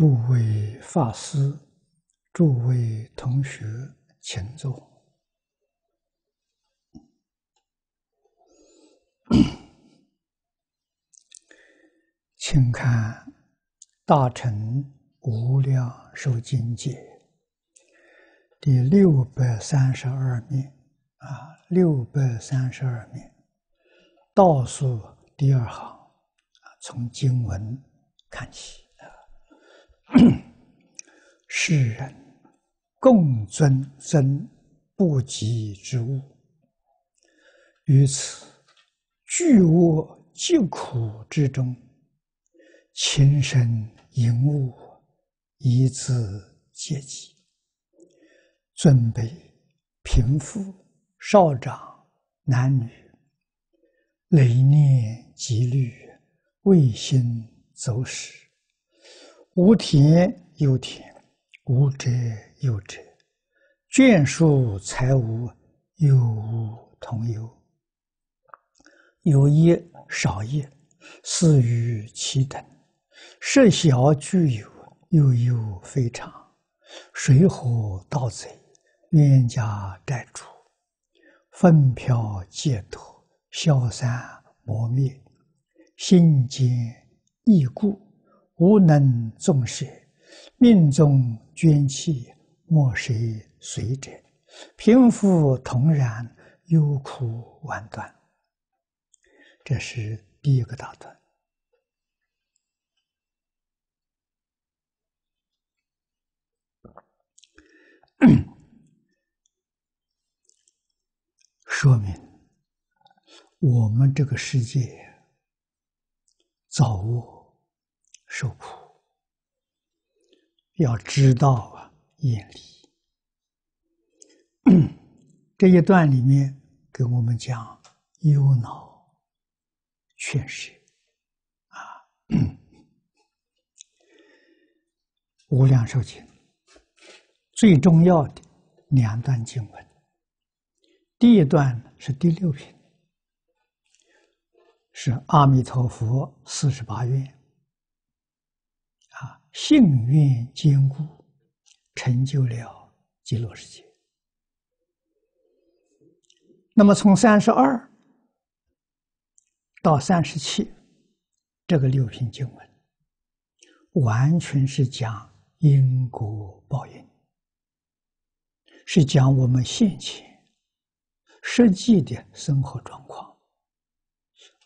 诸位法师，诸位同学，请坐。请看《大乘无量寿经》解第六百三十二面，啊，六百三十二面倒数第二行，啊，从经文看起。世人共尊尊不及之物，于此巨恶极苦之中，亲身迎物，以资借机。尊卑贫富少长男女，累念积虑，未心走使。无田有田，无宅有宅，眷属财无，有无同有。有一少业，似于其等；事小具有，悠悠非常。水火盗贼，冤家债主，风飘借夺，消散磨灭，心间亦故。无能纵视，命中捐弃，莫谁随者，贫富同然，忧苦万端。这是第一个大段，说明我们这个世界造物。受苦，要知道啊，业力。这一段里面给我们讲忧恼、劝舍啊，无量寿经》最重要的两段经文，第一段是第六品，是阿弥陀佛四十八愿。幸运坚固，成就了极乐世界。那么，从三十二到三十七这个六品经文，完全是讲因果报应，是讲我们现前实际的生活状况。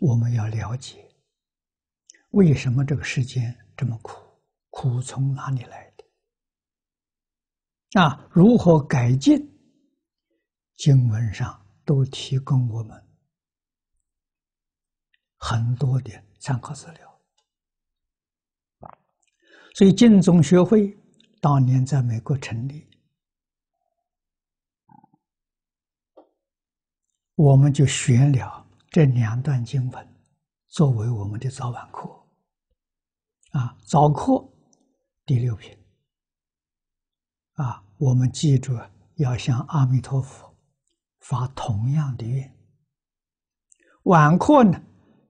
我们要了解为什么这个世间这么苦。苦从哪里来的？啊，如何改进？经文上都提供我们很多的参考资料。所以，净宗学会当年在美国成立，我们就选了这两段经文作为我们的早晚课。啊，早课。第六品，啊，我们记住要向阿弥陀佛发同样的愿。晚课呢，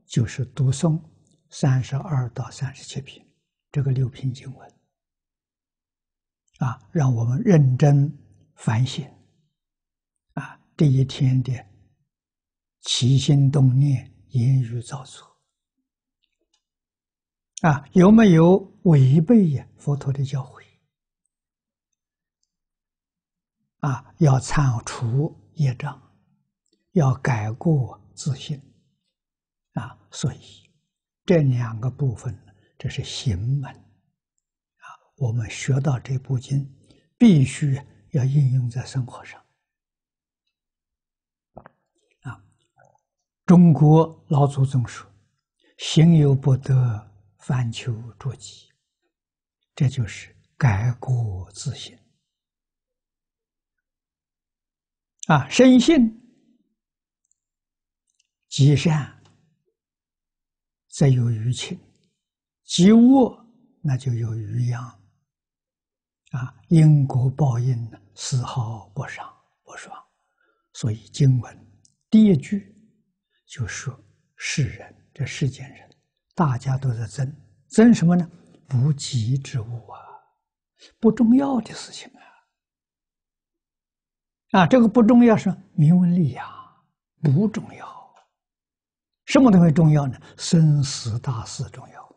就是读诵三十二到三十七品这个六品经文，啊，让我们认真反省，啊，这一天的起心动念、言语造作。啊，有没有违背佛陀的教诲？啊，要铲除业障，要改过自新。啊，所以这两个部分，这是行门。啊，我们学到这部经，必须要应用在生活上。啊，中国老祖宗说：“行有不得。”凡求诸己，这就是改过自新啊！深信积善，则有余庆；积恶，那就有余殃。啊，因果报应呢，丝毫不伤不爽。所以经文第一句就说：“世人，这世间人。”大家都在争争什么呢？无极之物啊，不重要的事情啊。啊，这个不重要是名闻利呀，不重要。什么东西重要呢？生死大事重要。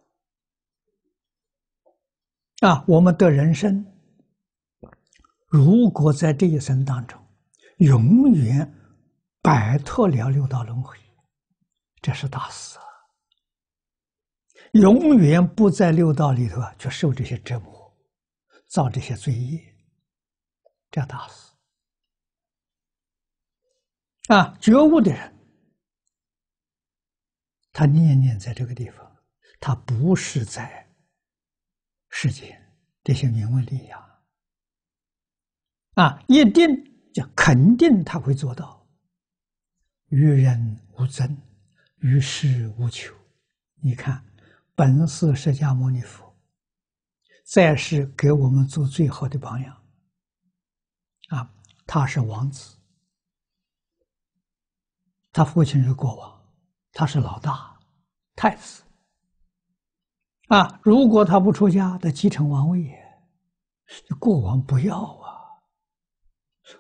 啊，我们的人生，如果在这一生当中，永远摆脱了六道轮回，这是大事。啊。永远不在六道里头啊，去受这些折磨，造这些罪业，这样打死啊！觉悟的人，他念念在这个地方，他不是在世间这些名闻利养啊，一定就肯定他会做到与人无争，与世无求，你看。本是释迦牟尼佛，在世给我们做最好的榜样啊！他是王子，他父亲是国王，他是老大太子啊！如果他不出家，他继承王位也，国王不要啊！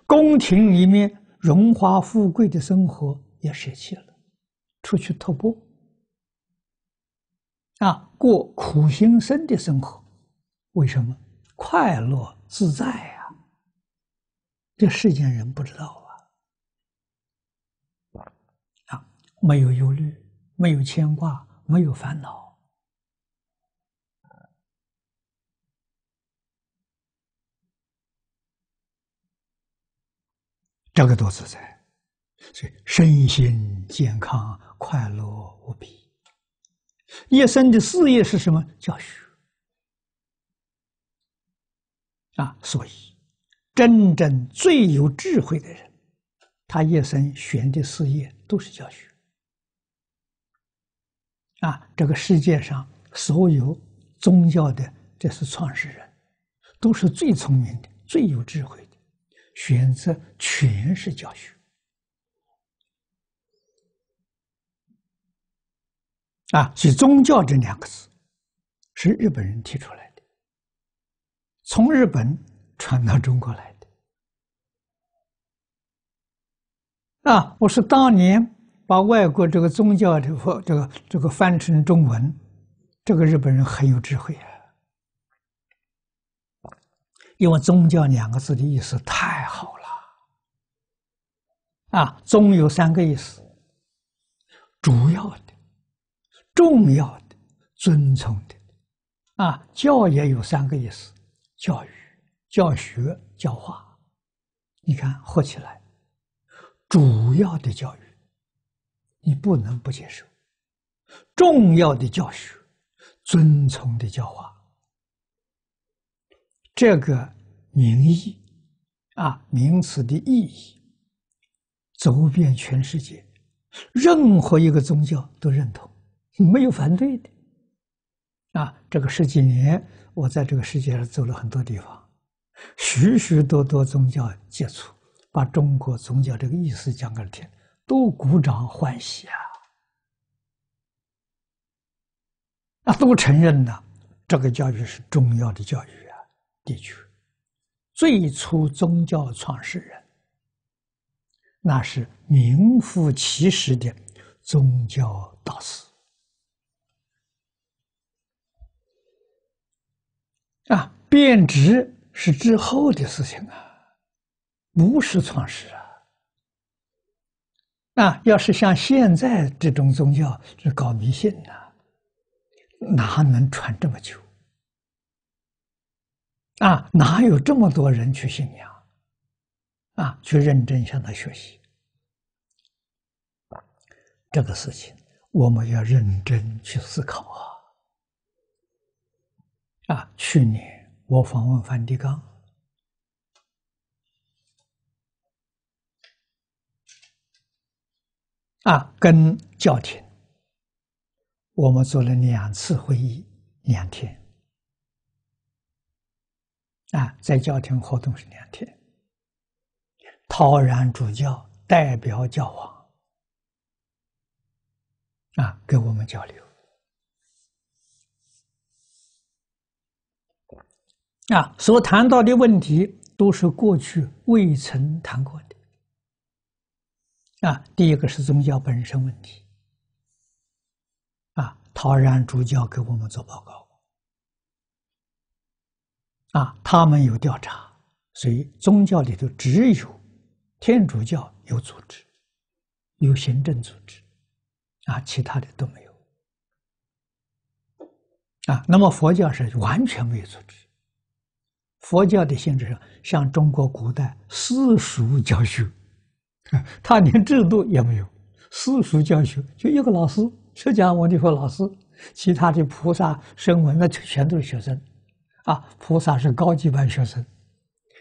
宫廷里面荣华富贵的生活也舍弃了，出去突步。啊，过苦行僧的生活，为什么快乐自在啊？这世间人不知道啊！啊，没有忧虑，没有牵挂，没有烦恼，这个多自在，所以身心健康，快乐无比。一生的事业是什么？教学啊！所以，真正最有智慧的人，他一生选的事业都是教学啊！这个世界上所有宗教的，这是创始人，都是最聪明的、最有智慧的，选择全是教学。啊，以“宗教这两个字，是日本人提出来的，从日本传到中国来的。啊，我是当年把外国这个宗教这个这个这个翻成中文，这个日本人很有智慧啊，因为宗教两个字的意思太好了，啊，宗有三个意思，主要的。重要的、尊崇的，啊，教也有三个意思：教育、教学、教化。你看合起来，主要的教育，你不能不接受；重要的教学，尊崇的教化，这个名义啊，名词的意义，走遍全世界，任何一个宗教都认同。没有反对的啊！这个十几年，我在这个世界上走了很多地方，许许多多宗教接触，把中国宗教这个意思讲给了听，都鼓掌欢喜啊！啊，都承认呢，这个教育是重要的教育啊！地区最初宗教创始人，那是名副其实的宗教导师。啊，变质是之后的事情啊，不是创始啊。啊，要是像现在这种宗教是搞迷信的，哪能传这么久？啊，哪有这么多人去信仰？啊，去认真向他学习？这个事情我们要认真去思考啊。啊，去年我访问梵蒂冈，啊，跟教廷，我们做了两次会议，两天，啊，在教廷活动是两天。陶然主教代表教皇，啊，跟我们交流。啊，所谈到的问题都是过去未曾谈过的。啊，第一个是宗教本身问题。啊，陶然主教给我们做报告。啊，他们有调查，所以宗教里头只有天主教有组织，有行政组织，啊，其他的都没有。啊，那么佛教是完全没有组织。佛教的性质上，像中国古代私塾教学，他连制度也没有。私塾教学就一个老师，释迦牟尼佛老师，其他的菩萨、声闻那全都是学生。啊，菩萨是高级班学生，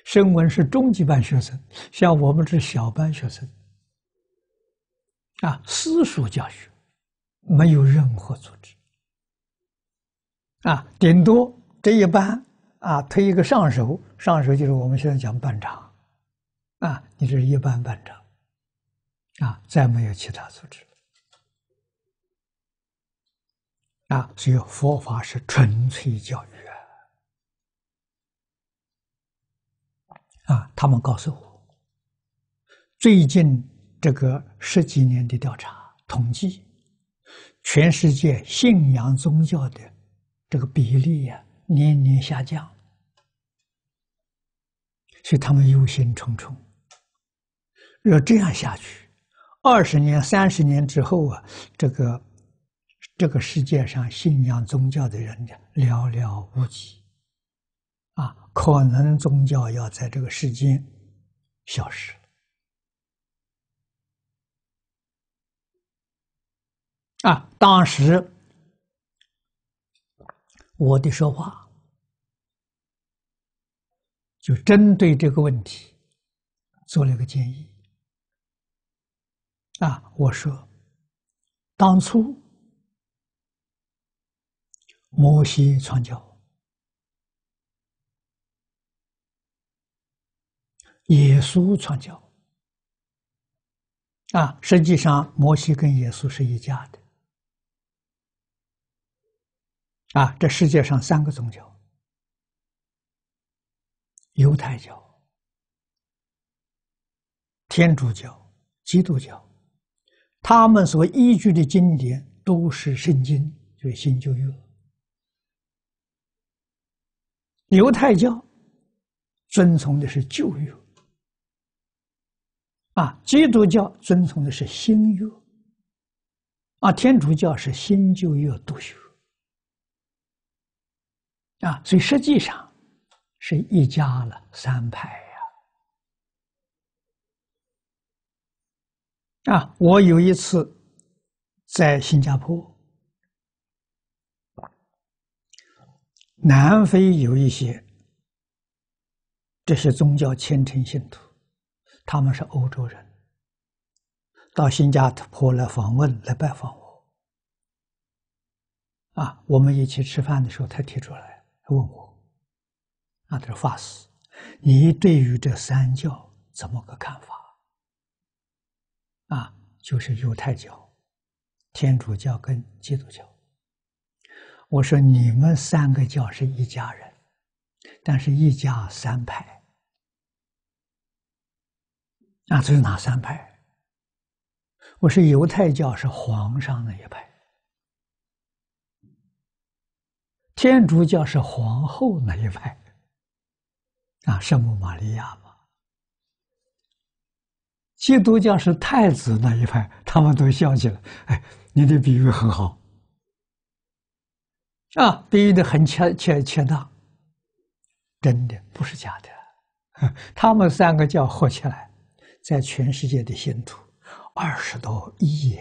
声闻是中级班学生，像我们是小班学生。啊，私塾教学没有任何组织。啊，顶多这一班。啊，推一个上手，上手就是我们现在讲半场，啊，你这是一般半场，啊，再没有其他组织，啊，所以佛法是纯粹教育啊。啊，他们告诉我，最近这个十几年的调查统计，全世界信仰宗教的这个比例呀，年年下降。所以他们忧心忡忡，要这样下去，二十年、三十年之后啊，这个这个世界上信仰宗教的人家寥寥无几，啊，可能宗教要在这个世间消失。啊，当时我的说话。就针对这个问题，做了一个建议。啊，我说，当初摩西传教，耶稣传教，啊，实际上摩西跟耶稣是一家的。啊，这世界上三个宗教。犹太教、天主教、基督教，他们所依据的经典都是圣经，就是新旧约。犹太教遵从的是旧约，啊，基督教遵从的是新约，啊，天主教是新旧约都学，啊，所以实际上。是一家了三派呀！啊，我有一次在新加坡、南非有一些这些宗教虔诚信徒，他们是欧洲人，到新加坡来访问、来拜访我。啊，我们一起吃饭的时候，他提出来问我。那他说法师，你对于这三教怎么个看法？啊，就是犹太教、天主教跟基督教。我说你们三个教是一家人，但是一家三派。啊，这是哪三派？我说犹太教是皇上那一派，天主教是皇后那一派。啊，圣母玛利亚嘛，基督教是太子那一派，他们都笑起来。哎，你的比喻很好，啊，比喻的很切切恰当，真的不是假的。他们三个教合起来，在全世界的信徒二十多亿，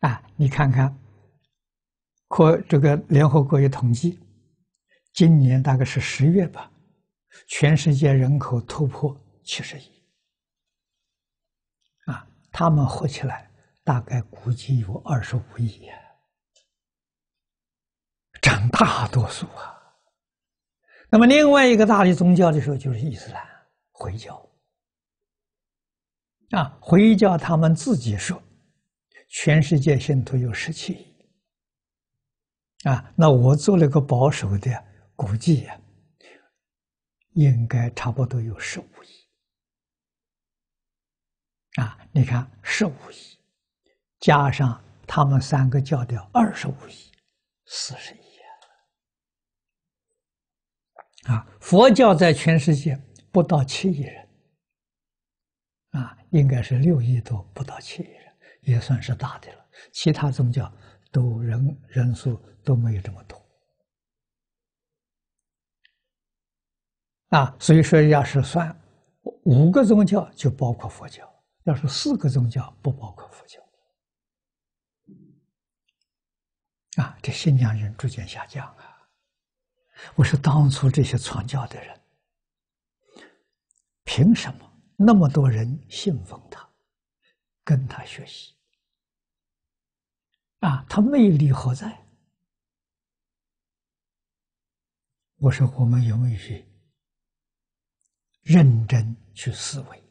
啊，你看看，和这个联合国一统计。今年大概是十月吧，全世界人口突破七十亿，啊，他们合起来大概估计有二十五亿呀，占大多数啊。那么另外一个大的宗教的时候就是伊斯兰回教，啊，回教他们自己说，全世界信徒有十七亿，啊，那我做了个保守的。估计啊，应该差不多有十五亿啊！你看，十五亿加上他们三个教的二十五亿，四十亿啊！啊，佛教在全世界不到七亿人啊，应该是六亿多，不到七亿人，也算是大的了。其他宗教都人人数都没有这么多。啊，所以说要是算五个宗教就包括佛教，要是四个宗教不包括佛教。啊，这新疆人逐渐下降啊！我说当初这些传教的人，凭什么那么多人信奉他，跟他学习？啊，他魅力何在？我说我们有没有认真去思维，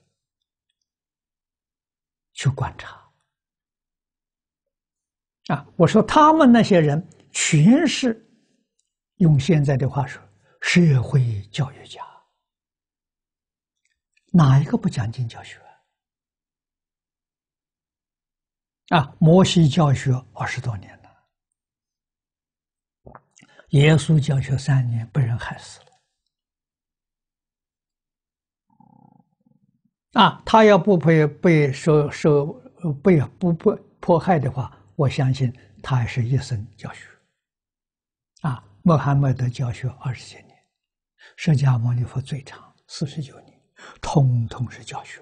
去观察啊！我说他们那些人全是用现在的话说，社会教育家哪一个不讲经教学啊？摩西教学二十多年了，耶稣教学三年被人害死了。啊，他要不被被受受被不被迫害的话，我相信他还是一生教学。啊，穆罕默德教学二十几年，释迦牟尼佛最长四十九年，通通是教学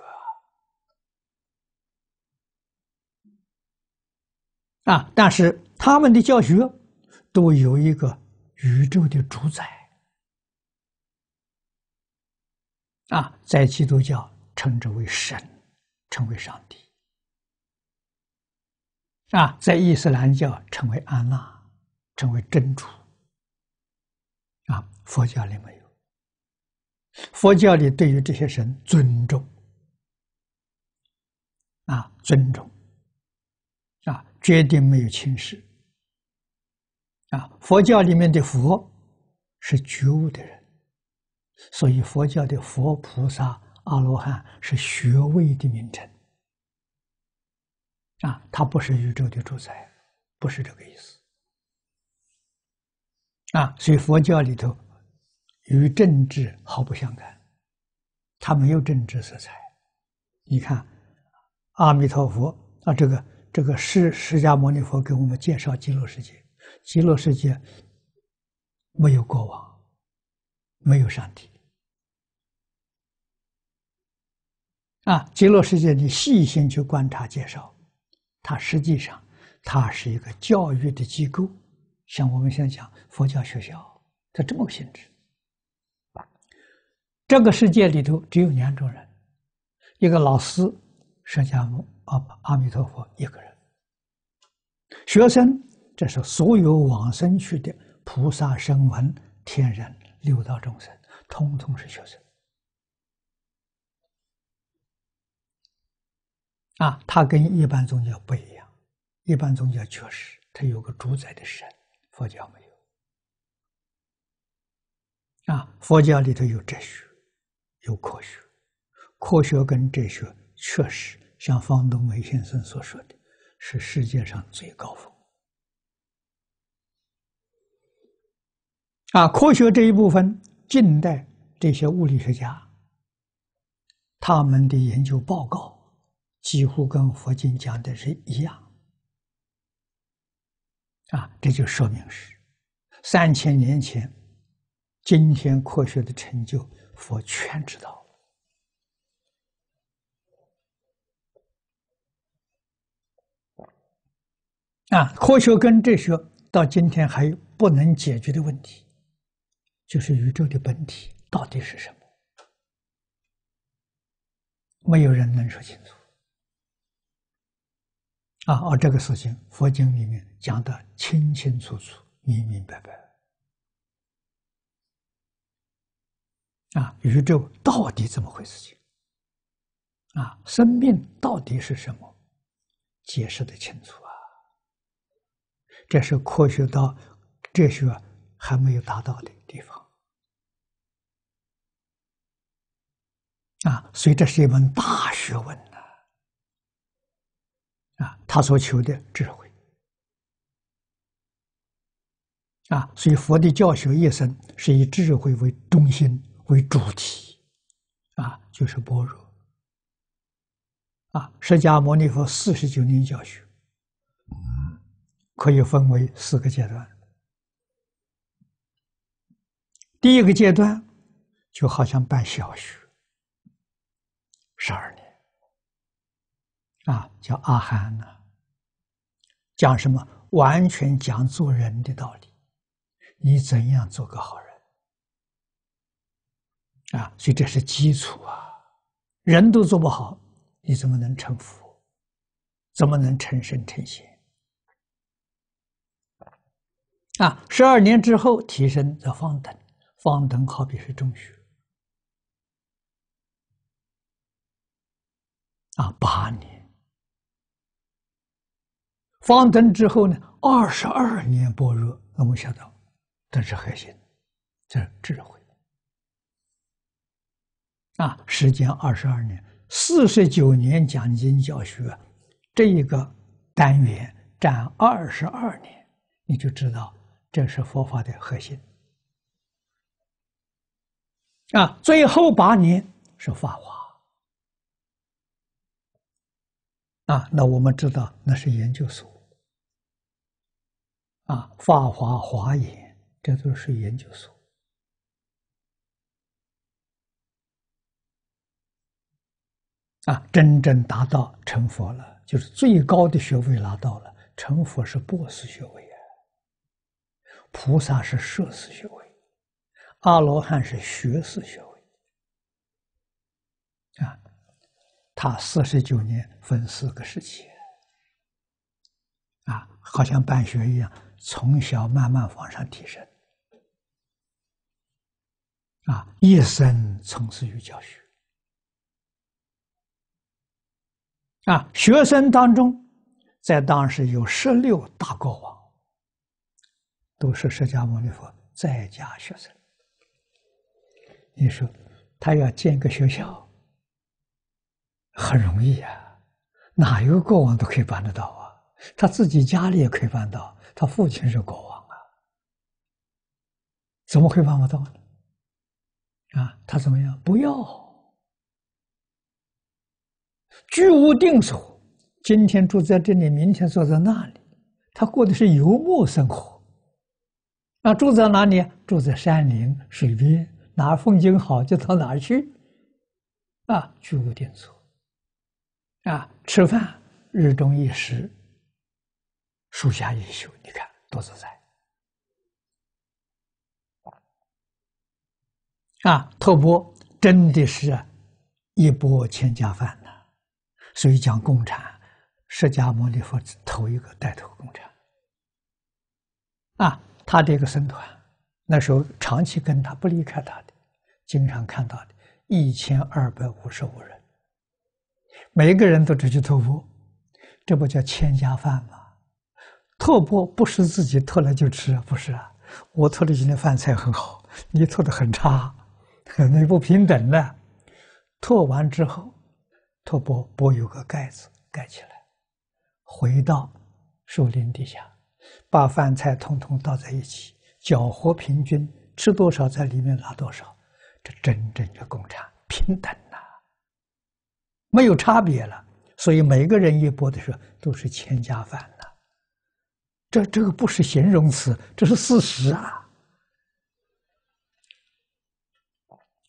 啊！啊，但是他们的教学都有一个宇宙的主宰啊，在基督教。称之为神，称为上帝啊，在伊斯兰教称为安拉，成为真主啊。佛教里没有，佛教里对于这些神尊重啊，尊重啊，绝对没有轻视啊。佛教里面的佛是觉悟的人，所以佛教的佛菩萨。阿罗汉是学位的名称，啊，他不是宇宙的主宰，不是这个意思。啊，所以佛教里头与政治毫不相干，它没有政治色彩。你看，阿弥陀佛啊，这个这个释释迦牟尼佛给我们介绍极乐世界，极乐世界没有国王，没有上帝。啊，极乐世界，你细心去观察，介绍，它实际上它是一个教育的机构，像我们先讲佛教学校，它这么个性质。这个世界里头只有两种人，一个老师，释迦牟阿阿弥陀佛一个人，学生，这是所有往生去的菩萨、声闻、天人、六道众生，通通是学生。啊，它跟一般宗教不一样。一般宗教确实它有个主宰的神，佛教没有。啊，佛教里头有哲学，有科学。科学跟哲学确实像方东梅先生所说的，是世界上最高峰。啊，科学这一部分，近代这些物理学家他们的研究报告。几乎跟佛经讲的是一样，啊，这就说明是三千年前，今天科学的成就，佛全知道。啊，科学跟哲学到今天还不能解决的问题，就是宇宙的本体到底是什么，没有人能说清楚。啊，而这个事情，佛经里面讲的清清楚楚、明明白白。啊，宇宙到底怎么回事？情啊，生命到底是什么？解释的清楚啊，这是科学到哲学还没有达到的地方。啊，所以这是一门大学问呢。啊，他所求的智慧啊，所以佛的教学一生是以智慧为中心、为主题，啊，就是般若啊。释迦牟尼佛四十九年教学，可以分为四个阶段。第一个阶段就好像办小学，十二年。啊，叫阿含呐。讲什么？完全讲做人的道理，你怎样做个好人？啊，所以这是基础啊，人都做不好，你怎么能成佛？怎么能成圣成贤？啊，十二年之后提升则方等，方等好比是中学，啊，八年。方登之后呢？二十二年般若，我们想到，这是核心，这是智慧。啊，时间二十二年，四十九年讲经教学，这一个单元占二十二年，你就知道这是佛法的核心。啊，最后八年是法华。啊，那我们知道那是研究所，啊，法华华严，这都是研究所。啊，真正达到成佛了，就是最高的学位拿到了。成佛是博士学位啊，菩萨是硕士学位，阿罗汉是学士学。位。他四十九年分四个时期，啊，好像办学一样，从小慢慢往上提升，啊，一生从事于教学，啊，学生当中，在当时有十六大国王，都是释迦牟尼佛在家学生，你说他要建个学校。很容易啊，哪一个国王都可以办得到啊？他自己家里也可以办到，他父亲是国王啊，怎么会办不到呢？啊，他怎么样？不要居无定所，今天住在这里，明天坐在那里，他过的是游牧生活。那住在哪里？住在山林、水边，哪儿风景好就到哪儿去，啊，居无定所。啊，吃饭日中一时，树下一宿，你看多自在！啊，托波真的是一波千家饭呐。所以讲共产，释迦牟尼佛头一个带头共产啊，他的一个僧团，那时候长期跟他不离开他的，经常看到的一千二百五十五人。每一个人都只去拓钵，这不叫千家饭吗？拓钵不是自己拓了就吃，不是啊。我拓的今天饭菜很好，你拓的很差，很 不平等的。拓完之后，拓钵钵有个盖子盖起来，回到树林底下，把饭菜通通倒在一起，搅和平均，吃多少在里面拿多少，这真正的共产平等。没有差别了，所以每个人一播的时候都是千家饭了。这这个不是形容词，这是事实啊！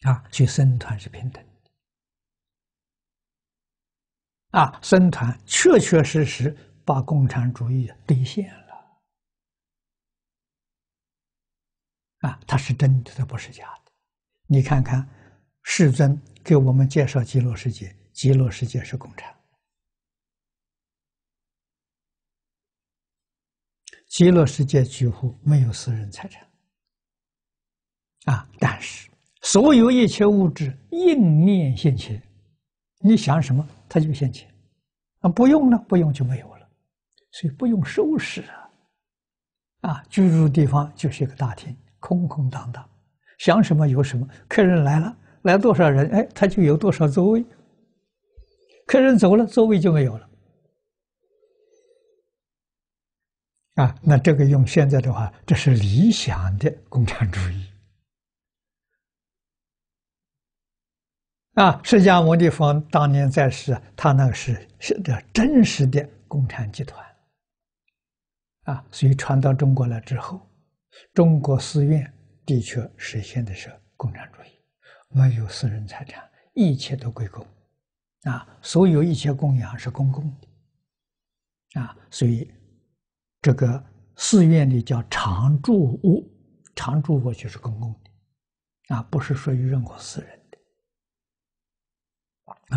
啊，去僧团是平等的，啊，僧团确确实实把共产主义兑现了，啊，他是真的，他不是假的。你看看，世尊给我们介绍极乐世界。极乐世界是共产，极乐世界几乎没有私人财产，啊！但是所有一切物质应念现前，你想什么它就现前，啊，不用了，不用就没有了，所以不用收拾啊，啊，居住地方就是一个大厅，空空荡荡，想什么有什么，客人来了，来多少人，哎，他就有多少座位。客人走了，座位就没有了。啊，那这个用现在的话，这是理想的共产主义。啊，释迦牟尼佛当年在世，他那个是是的真实的共产集团。啊，所以传到中国来之后，中国寺院的确实现的是共产主义，没有私人财产，一切都归公。啊，所有一切供养是公共的，啊，所以这个寺院里叫常住屋，常住屋就是公共的，啊，不是属于任何私人的，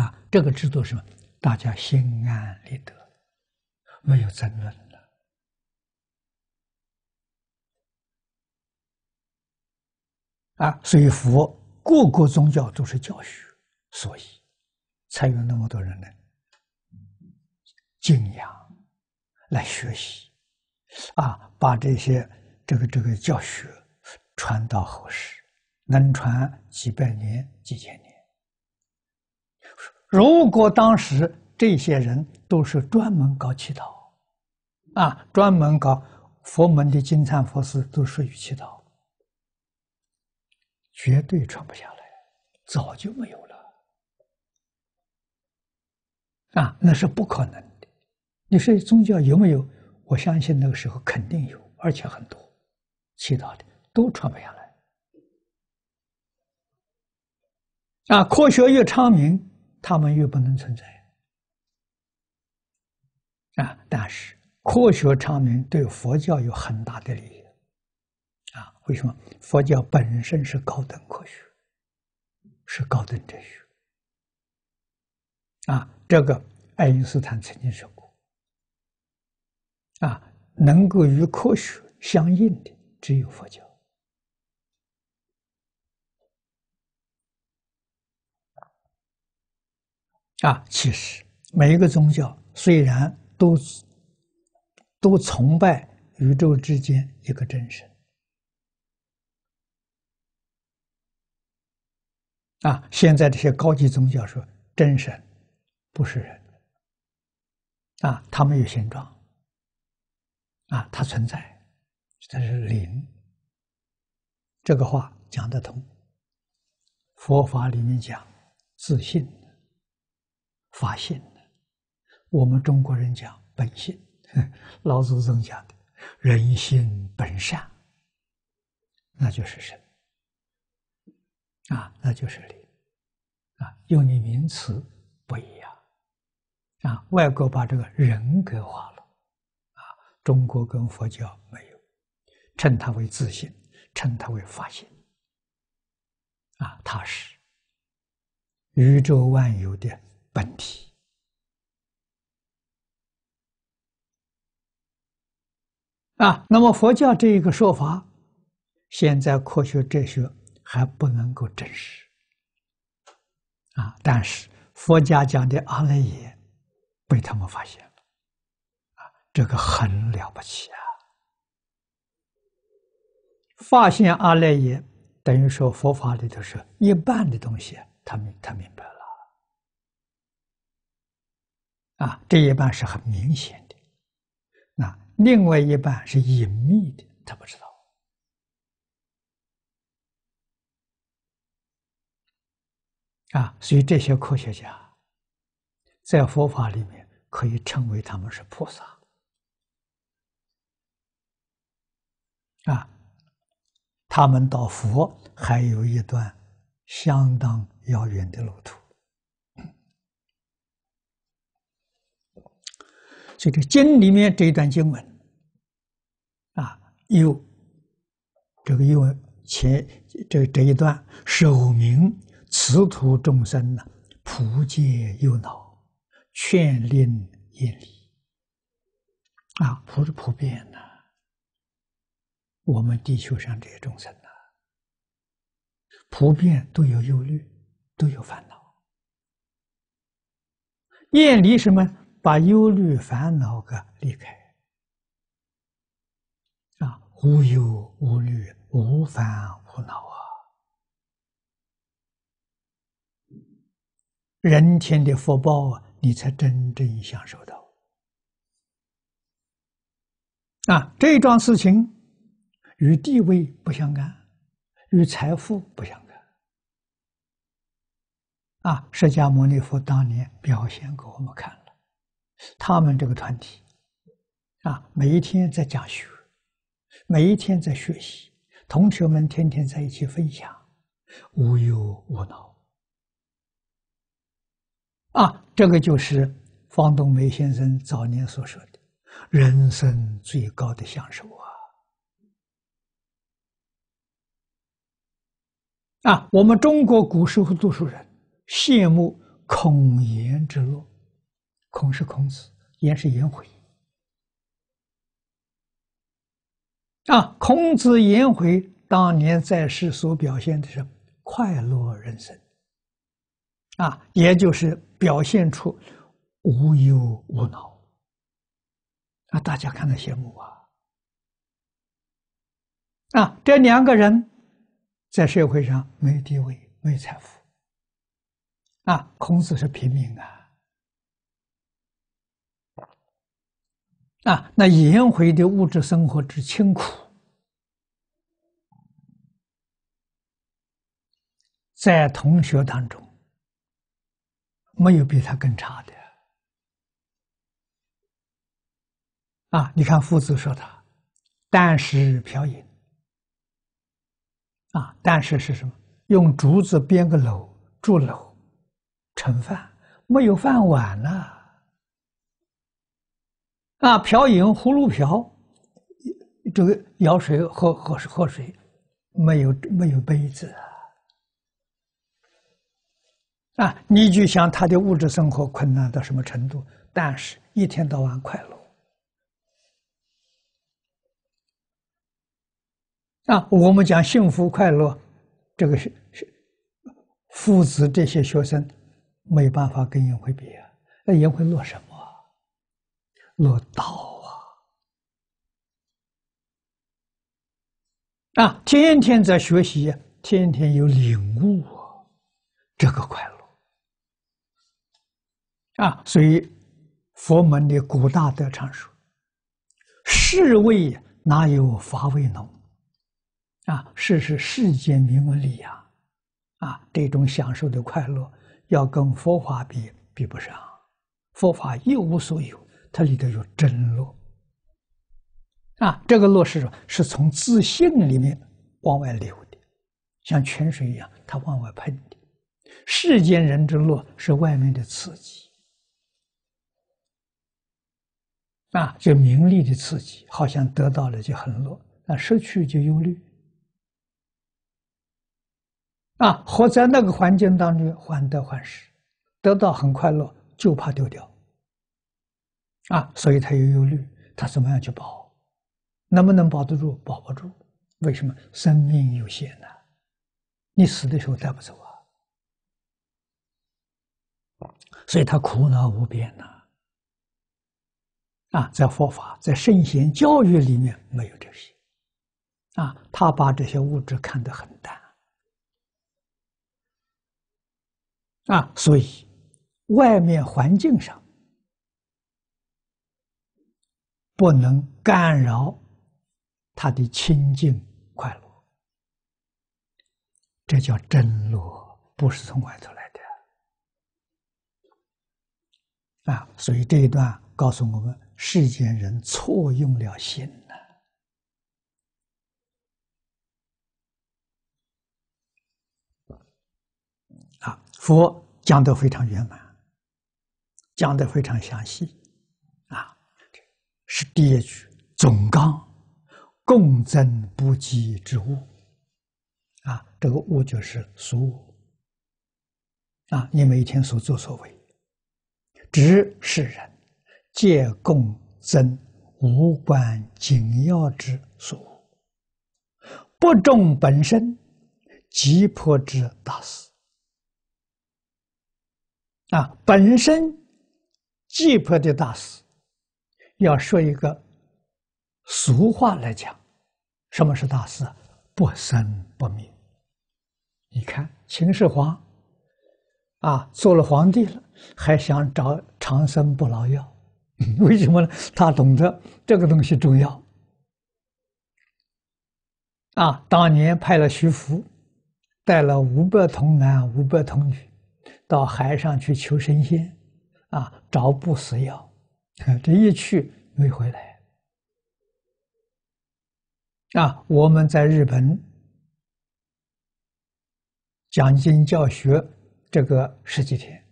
啊，这个制度是大家心安理得，没有争论了，啊，所以佛各个宗教都是教学，所以。才有那么多人来敬仰、来学习，啊，把这些这个这个教学传到后世，能传几百年、几千年。如果当时这些人都是专门搞祈祷，啊，专门搞佛门的金灿佛寺都属于祈祷，绝对传不下来，早就没有。啊，那是不可能的。你说宗教有没有？我相信那个时候肯定有，而且很多，其他的都传不下来。啊，科学越昌明，他们越不能存在。啊，但是科学昌明对佛教有很大的利益。啊，为什么？佛教本身是高等科学，是高等哲学。啊，这个爱因斯坦曾经说过，啊，能够与科学相应的只有佛教。啊，其实每一个宗教虽然都都崇拜宇宙之间一个真神，啊，现在这些高级宗教说真神。不是人啊，它没有形状啊，它存在，它是灵。这个话讲得通。佛法里面讲自信的、现的，我们中国人讲本性。老祖宗讲的“人性本善”，那就是神啊，那就是灵啊，用你名词不一样。啊，外国把这个人格化了，啊，中国跟佛教没有，称它为自信，称它为发现，啊，它是宇宙万有的本体，啊，那么佛教这一个说法，现在科学哲学还不能够证实，啊，但是佛家讲的阿赖耶。被他们发现了，啊，这个很了不起啊！发现阿赖耶，等于说佛法里头是一半的东西，他明他明白了，啊，这一半是很明显的，那另外一半是隐秘的，他不知道。啊，所以这些科学家在佛法里面。可以称为他们是菩萨，啊，他们到佛还有一段相当遥远的路途。所以这经里面这一段经文，啊，有这个有前这这一段首名慈土众生呐，普皆有脑。劝令业离啊！普是普遍的，我们地球上这些众生啊，普遍都有忧虑，都有烦恼。厌离什么？把忧虑、烦恼个离开啊！无忧无虑，无烦无恼啊！人天的福报啊！你才真正享受到啊！这一桩事情与地位不相干，与财富不相干。啊，释迦牟尼佛当年表现给我们看了，他们这个团体啊，每一天在讲学，每一天在学习，同学们天天在一起分享，无忧无恼。啊，这个就是方东梅先生早年所说的“人生最高的享受”啊！啊，我们中国古时候读书人羡慕孔颜之乐，孔是孔子，颜是颜回啊。孔子、颜回当年在世所表现的是快乐人生。啊，也就是表现出无忧无恼。啊，大家看得羡慕啊！啊，这两个人在社会上没地位、没财富。啊，孔子是平民啊！啊，那颜回的物质生活之清苦，在同学当中。没有比他更差的啊！你看，夫子说他但是瓢饮啊，但是是什么？用竹子编个篓，住篓盛饭，没有饭碗了。啊！瓢饮，葫芦瓢，这个舀水喝喝喝水，没有没有杯子啊。啊，你就想他的物质生活困难到什么程度？但是一天到晚快乐。啊，我们讲幸福快乐，这个是是，父子这些学生没办法跟颜回比啊。那颜回落什么？落道啊！啊，天天在学习，天天有领悟啊，这个快乐。啊，所以佛门的古大德常说：“世味哪有法味浓？”啊，世是世间名闻利呀，啊，这种享受的快乐要跟佛法比比不上。佛法一无所有，它里头有真乐。啊，这个乐是是从自信里面往外流的，像泉水一样，它往外喷的。世间人之乐是外面的刺激。啊，就名利的刺激，好像得到了就很乐，那失去就忧虑。啊，活在那个环境当中，患得患失，得到很快乐，就怕丢掉。啊，所以他有忧虑，他怎么样去保？能不能保得住？保不住？为什么？生命有限呐，你死的时候带不走啊。所以他苦恼无边呐。啊，在佛法、在圣贤教育里面没有这些，啊，他把这些物质看得很淡，啊，所以外面环境上不能干扰他的清净快乐，这叫真路，不是从外头来的。啊，所以这一段告诉我们。世间人错用了心呐！啊，佛讲的非常圆满，讲的非常详细啊，是第一句总纲，共振不济之物啊，这个物就是俗物啊，你每天所作所为，只是人。借共增无关紧要之所，不重本身急迫之大事。啊，本身即破的大事，要说一个俗话来讲，什么是大事？不生不灭。你看秦始皇，啊，做了皇帝了，还想找长生不老药。为什么呢？他懂得这个东西重要啊！当年派了徐福，带了五百童男五百童女，到海上去求神仙，啊，找不死药，这一去没回来。啊，我们在日本讲经教学这个十几天。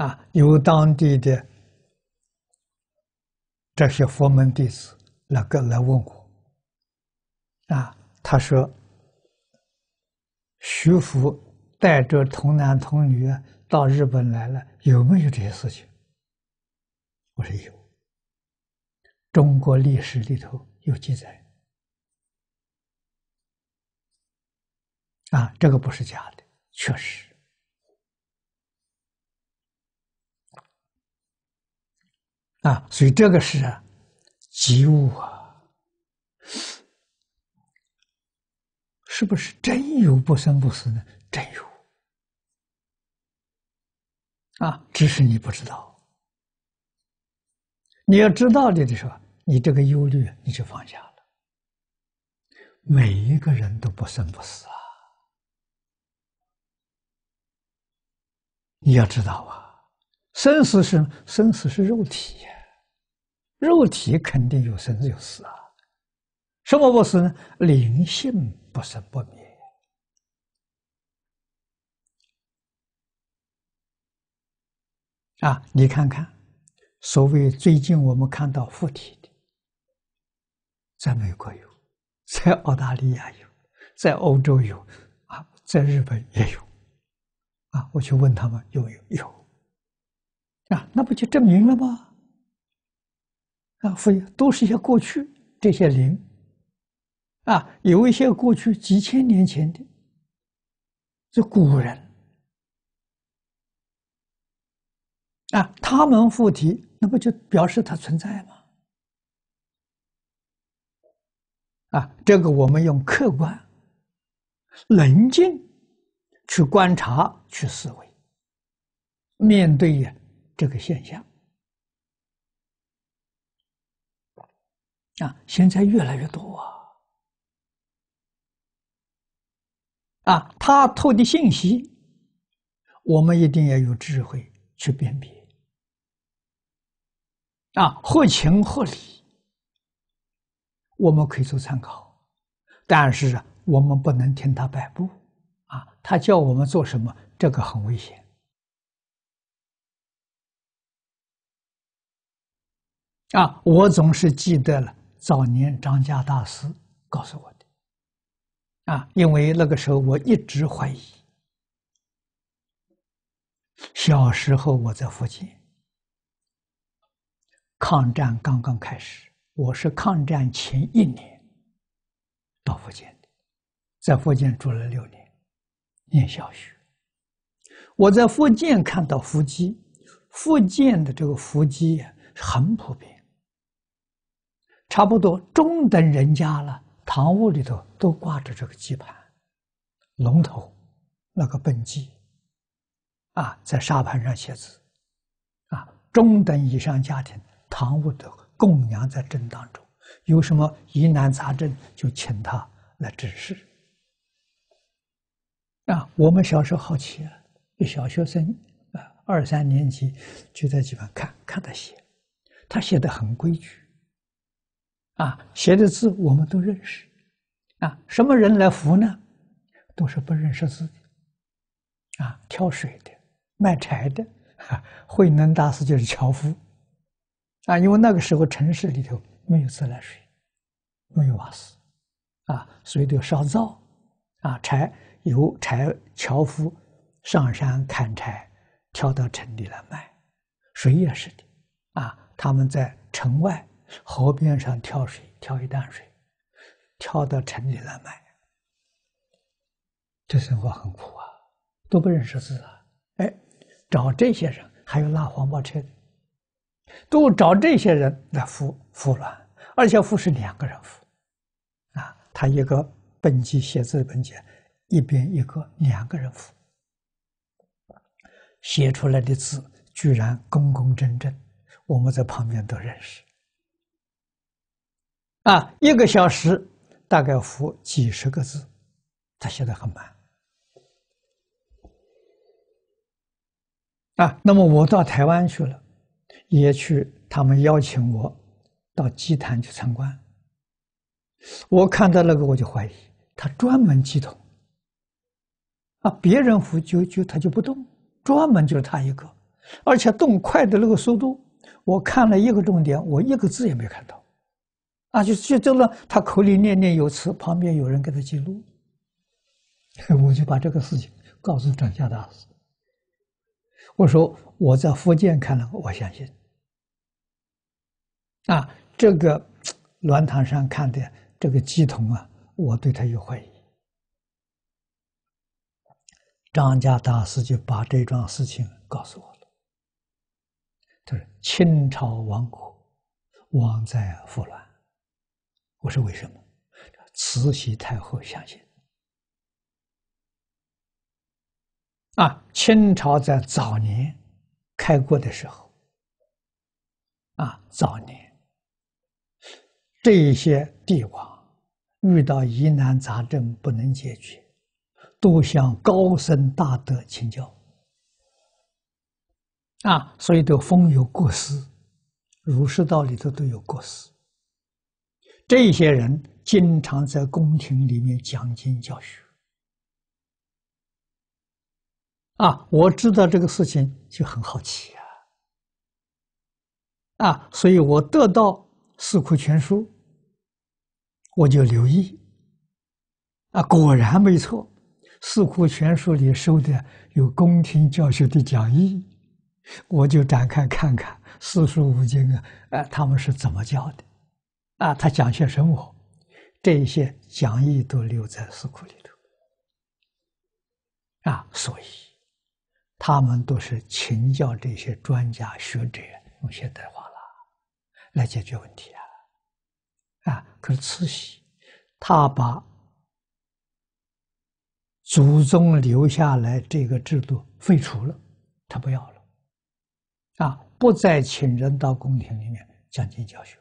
啊，由当地的这些佛门弟子来个来问我，啊，他说：“徐福带着童男童女到日本来了，有没有这些事情？”我说：“有，中国历史里头有记载。”啊，这个不是假的，确实。啊，所以这个是啊，急物啊，是不是真有不生不死呢？真有啊，只是你不知道。你要知道的的时候，你这个忧虑你就放下了。每一个人都不生不死啊，你要知道啊。生死是生死是肉体，肉体肯定有生有死啊。什么不死呢？灵性不生不灭。啊，你看看，所谓最近我们看到附体的，在美国有，在澳大利亚有，在欧洲有，啊，在日本也有。啊，我去问他们，有有有。啊，那不就证明了吗？啊，以都是一些过去这些灵，啊，有一些过去几千年前的，这古人，啊，他们附体，那不就表示它存在吗？啊，这个我们用客观、冷静去观察、去思维，面对呀。这个现象啊，现在越来越多啊！啊，他透的信息，我们一定要有智慧去辨别啊，合情合理，我们可以做参考，但是啊，我们不能听他摆布啊，他叫我们做什么，这个很危险。啊，我总是记得了早年张家大师告诉我的。啊，因为那个时候我一直怀疑。小时候我在福建，抗战刚刚开始，我是抗战前一年到福建的，在福建住了六年，念小学。我在福建看到伏击，福建的这个伏击啊，很普遍。差不多中等人家了，堂屋里头都挂着这个鸡盘，龙头，那个笨鸡，啊，在沙盘上写字，啊，中等以上家庭堂屋的供娘在正当中，有什么疑难杂症就请他来指示。啊，我们小时候好奇啊，一小学生啊，二三年级就在地方看看他写，他写的很规矩。啊，写的字我们都认识，啊，什么人来扶呢？都是不认识字的，啊，挑水的、卖柴的，慧能大师就是樵夫，啊，因为那个时候城市里头没有自来水，没有瓦斯，啊，所以都要烧灶，啊，柴、由柴，樵夫上山砍柴，挑到城里来卖，水也是的，啊，他们在城外。河边上挑水，挑一担水，挑到城里来卖。这生活很苦啊，都不认识字啊。哎，找这些人，还有拉黄包车的，都找这些人来扶扶乱。而且扶是两个人扶，啊，他一个本籍写字本籍，一边一个，两个人扶，写出来的字居然工工整整，我们在旁边都认识。啊，一个小时大概服几十个字，他写的很慢。啊，那么我到台湾去了，也去他们邀请我到祭坛去参观。我看到那个，我就怀疑他专门鸡动啊，别人服就就他就不动，专门就是他一个，而且动快的那个速度，我看了一个重点，我一个字也没看到。啊，就就就是他口里念念有词，旁边有人给他记录。我就把这个事情告诉张家大师，我说我在福建看了，我相信。啊，这个栾堂上看的这个鸡童啊，我对他有怀疑。张家大师就把这桩事情告诉我了，他说：“清朝亡国，亡在腐乱。”我说为什么？慈禧太后相信。啊，清朝在早年开国的时候，啊，早年，这一些帝王遇到疑难杂症不能解决，都向高僧大德请教。啊，所以都风有过失，儒释道里头都有过失。这些人经常在宫廷里面讲经教学，啊，我知道这个事情就很好奇啊，啊，所以我得到《四库全书》，我就留意，啊，果然没错，《四库全书》里收的有宫廷教学的讲义，我就展开看看四书五经啊，哎，他们是怎么教的？啊，他讲些什么？这一些讲义都留在四库里头。啊，所以他们都是请教这些专家学者用现代化了来解决问题啊。啊，可是慈禧他把祖宗留下来这个制度废除了，他不要了，啊，不再请人到宫廷里面讲经教学。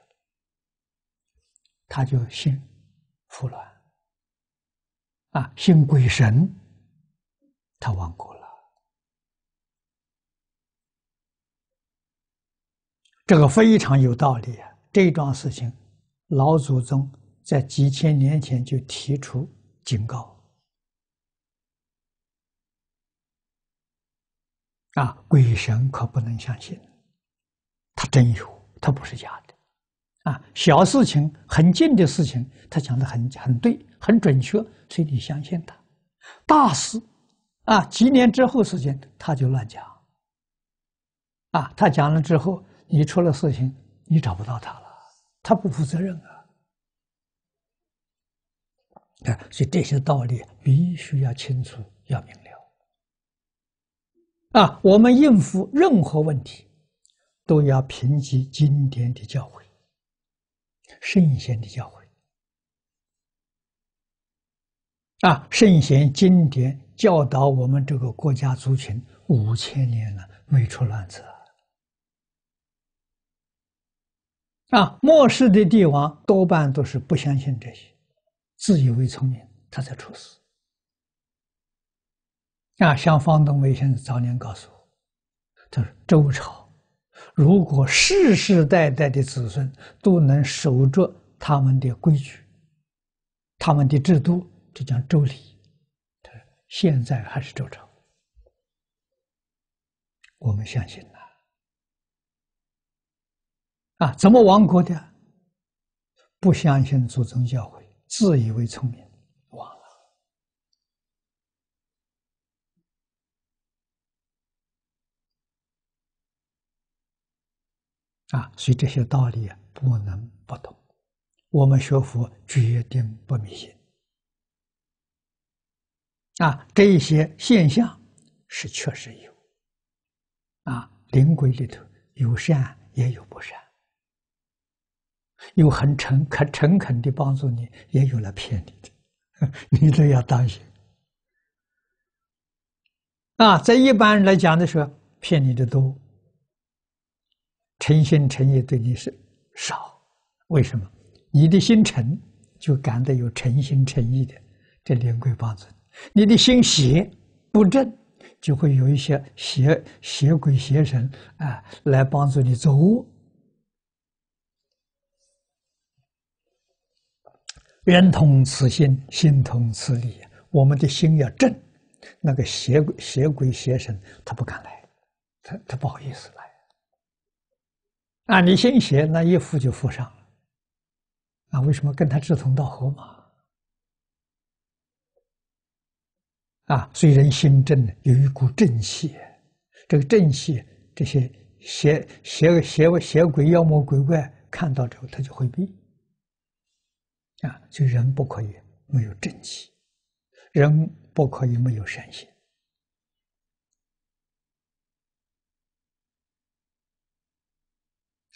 他就信佛乱啊，信鬼神，他亡国了。这个非常有道理。啊！这桩事情，老祖宗在几千年前就提出警告。啊，鬼神可不能相信，他真有，他不是假的。啊，小事情很近的事情，他讲的很很对，很准确，所以你相信他。大事，啊，几年之后事情他就乱讲。啊，他讲了之后，你出了事情，你找不到他了，他不负责任啊。啊，所以这些道理必须要清楚，要明了。啊，我们应付任何问题，都要凭借经典的教诲。圣贤的教诲啊，圣贤经典教导我们这个国家族群五千年了，没出乱子啊。末世的帝王多半都是不相信这些，自以为聪明，他才出事啊。像方东伟先生早年告诉我，就是周朝。如果世世代代的子孙都能守着他们的规矩，他们的制度就叫周礼。现在还是周朝，我们相信呐。啊，怎么亡国的？不相信祖宗教诲，自以为聪明。啊，所以这些道理不能不懂。我们学佛决定不迷信。啊，这一些现象是确实有。啊，灵鬼里头有善也有不善，有很诚、恳诚恳的帮助你，也有来骗你的，你都要当心。啊，在一般人来讲的时候，骗你的多。诚心诚意对你是少，为什么？你的心诚，就感到有诚心诚意的这连鬼帮子；你的心邪不正，就会有一些邪邪鬼邪神啊来帮助你走。人同此心，心同此理。我们的心要正，那个邪邪鬼邪神他不敢来，他他不好意思来。啊，你心邪，那一附就附上了。啊，为什么跟他志同道合嘛？啊，所以人心正，有一股正气。这个正气，这些邪邪邪邪鬼妖魔鬼怪看到之后，他就回避。啊，所以人不可以没有正气，人不可以没有善心。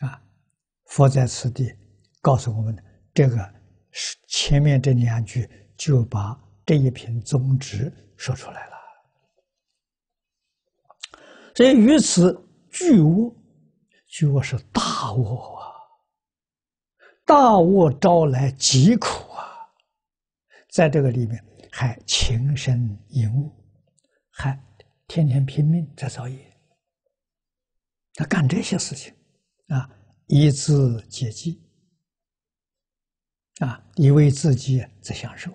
啊！佛在此地告诉我们，这个是前面这两句就把这一篇宗旨说出来了。所以于此巨窝，巨窝是大窝啊，大窝招来疾苦啊，在这个里面还情深淫物，还天天拼命在造业，他干这些事情。啊！一字解济，啊！以为自己在享受。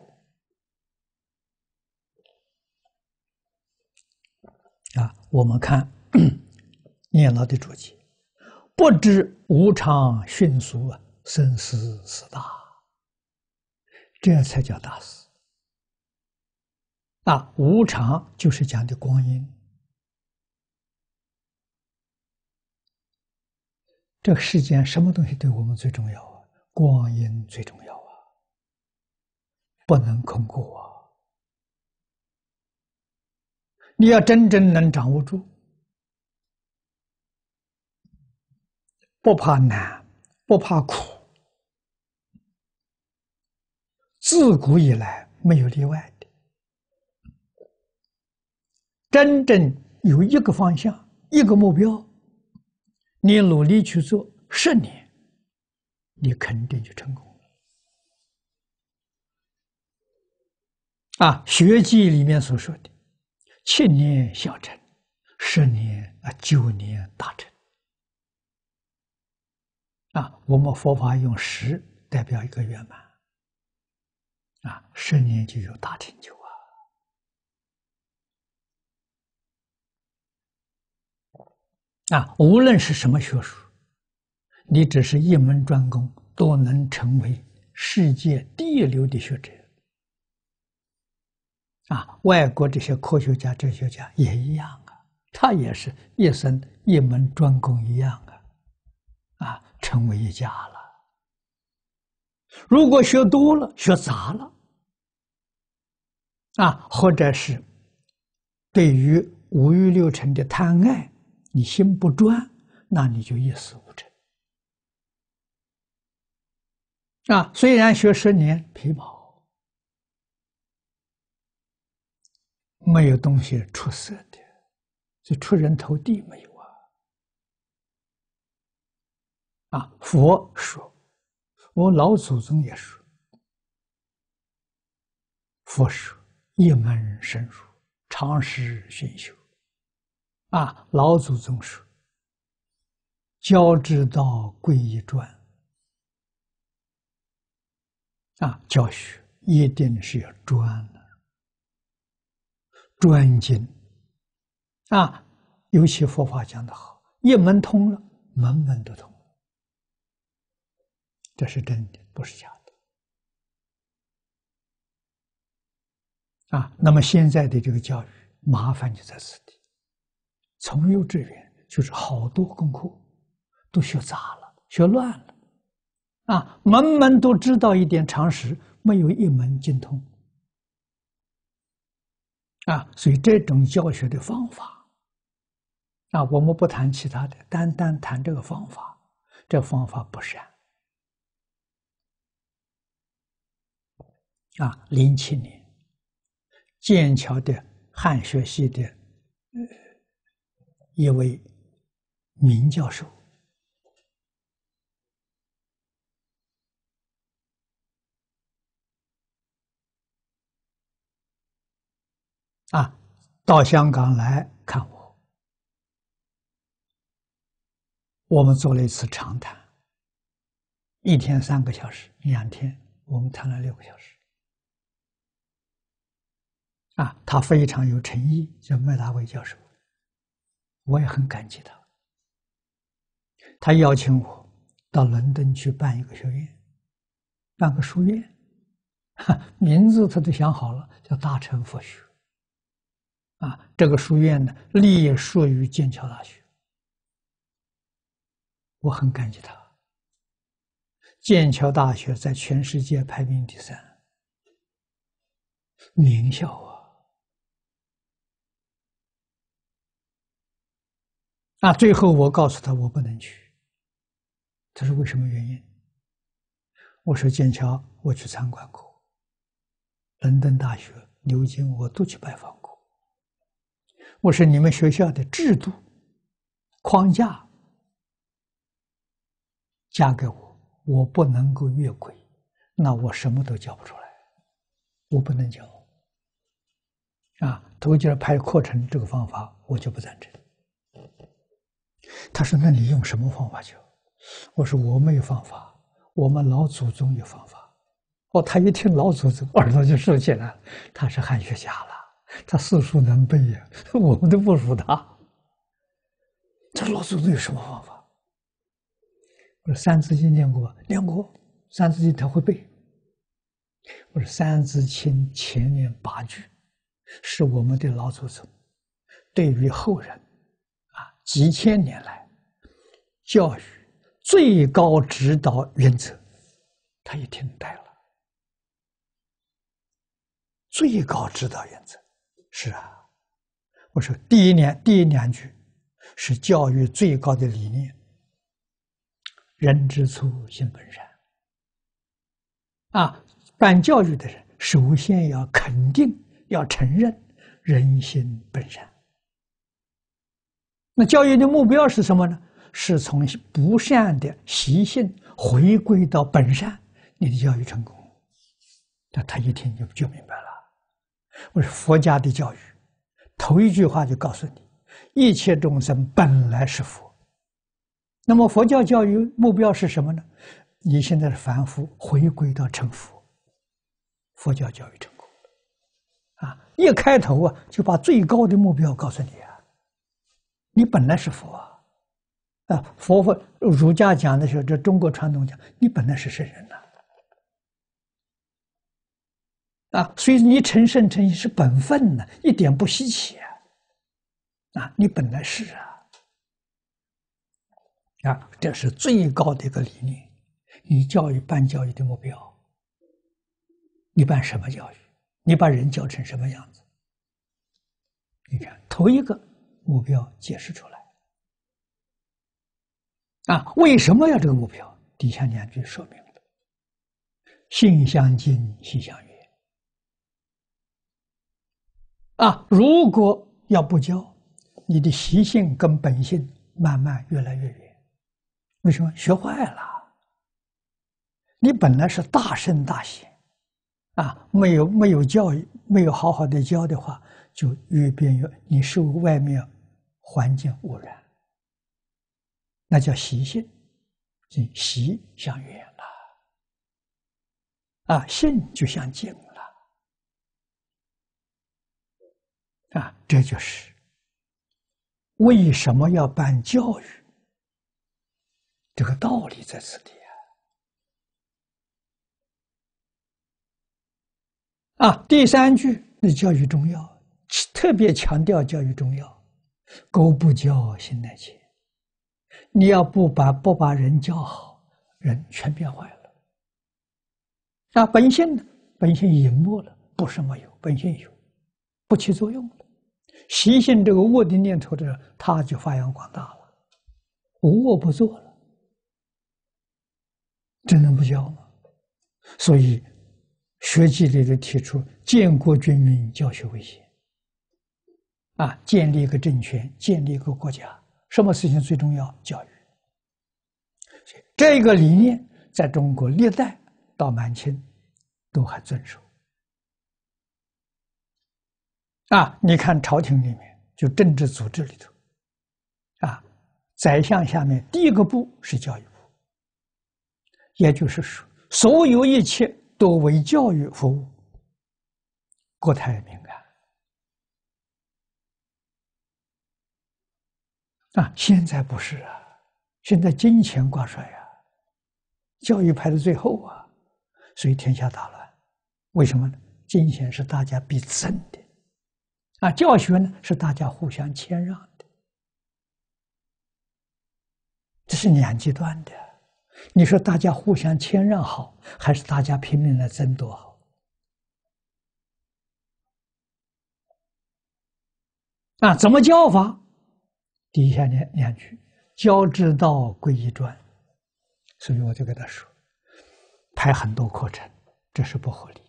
啊！我们看念老的主题，不知无常迅速啊，生死四大，这才叫大事。啊！无常就是讲的光阴。这个世间什么东西对我们最重要啊？光阴最重要啊！不能空过啊！你要真正能掌握住，不怕难，不怕苦，自古以来没有例外的。真正有一个方向，一个目标。你努力去做十年，你肯定就成功了。啊，《学记》里面所说的“七年小成，十年啊九年大成”，啊，我们佛法用“十”代表一个圆满。啊，十年就有大成就。啊，无论是什么学术，你只是一门专攻，都能成为世界第一流的学者。啊，外国这些科学家、哲学家也一样啊，他也是一生一门专攻一样啊，啊，成为一家了。如果学多了，学杂了，啊，或者是对于五欲六尘的贪爱。你心不专，那你就一事无成。啊，虽然学十年皮毛，没有东西出色的，就出人头地没有啊。啊，佛说，我老祖宗也说，佛说一门深入，常识熏修。啊，老祖宗说：“教之道，贵以专。”啊，教学一定是要专的，专精。啊，尤其佛法讲的好，一门通了，门门都通，这是真的，不是假的。啊，那么现在的这个教育，麻烦就在此地。从幼至远，就是好多功课都学杂了，学乱了，啊，门门都知道一点常识，没有一门精通，啊，所以这种教学的方法，啊，我们不谈其他的，单单谈这个方法，这方法不善，啊，零七年，剑桥的汉学系的。呃。一位名教授啊，到香港来看我，我们做了一次长谈，一天三个小时，两天我们谈了六个小时。啊，他非常有诚意，叫麦达伟教授。我也很感激他，他邀请我到伦敦去办一个学院，办个书院，名字他都想好了，叫大成佛学。啊，这个书院呢，隶属于剑桥大学。我很感激他，剑桥大学在全世界排名第三，名校啊。那最后我告诉他，我不能去。他说为什么原因？我说剑桥我去参观过，伦敦大学、牛津我都去拜访过。我说你们学校的制度、框架，嫁给我，我不能够越轨，那我什么都教不出来，我不能教。啊，突击拍课程这个方法，我就不赞成。他说：“那你用什么方法求？”我说：“我没有方法，我们老祖宗有方法。”哦，他一听老祖宗，耳朵就竖起来了。他是汉学家了，他四书能背呀，我们都不如他。这老祖宗有什么方法？我说《三字经》念过，念过，《三字经》他会背。我说《三字经》前面八句，是我们的老祖宗，对于后人。几千年来，教育最高指导原则，他也听呆了。最高指导原则是啊，我说第一年第一两句是教育最高的理念：人之初，性本善。啊，办教育的人首先要肯定、要承认人心本善。那教育的目标是什么呢？是从不善的习性回归到本善，你的教育成功。他他一听就就明白了。我说佛家的教育，头一句话就告诉你：一切众生本来是佛。那么佛教教育目标是什么呢？你现在是凡夫，回归到成佛，佛教教育成功。啊，一开头啊就把最高的目标告诉你啊。你本来是佛啊，啊！佛佛，儒家讲的时候，这中国传统讲，你本来是圣人呐，啊！所以你成圣成义是本分呢，一点不稀奇啊！啊，你本来是啊，啊，这是最高的一个理念。你教育办教育的目标，你办什么教育？你把人教成什么样子？你看，头一个。目标解释出来，啊，为什么要这个目标？底下两句说明性相近，习相远。啊，如果要不教，你的习性跟本性慢慢越来越远。为什么？学坏了。你本来是大圣大贤，啊，没有没有教育，没有好好的教的话，就越变越你受外面。环境污染，那叫习性，习相远了啊，性就相近了啊，这就是为什么要办教育，这个道理在此地啊。啊，第三句，是教育重要，特别强调教育重要。狗不教心难清。你要不把不把人教好人全变坏了。那本性呢？本性隐没了，不是没有，本性有，不起作用了。习性这个恶的念头的他就发扬光大了，无恶不作了。真能不教吗？所以《学记》里的提出，建国君民，教学为先。啊，建立一个政权，建立一个国家，什么事情最重要？教育。这个理念在中国历代到满清都还遵守。啊，你看朝廷里面就政治组织里头，啊，宰相下面第一个部是教育部，也就是说，所有一切都为教育服务。国泰民安。啊，现在不是啊，现在金钱挂帅啊，教育排在最后啊，所以天下大乱。为什么呢？金钱是大家必争的，啊，教学呢是大家互相谦让的，这是两极端的。你说大家互相谦让好，还是大家拼命的争夺好？啊，怎么教法？第一下念念句，教之道，贵以专。所以我就跟他说，排很多课程，这是不合理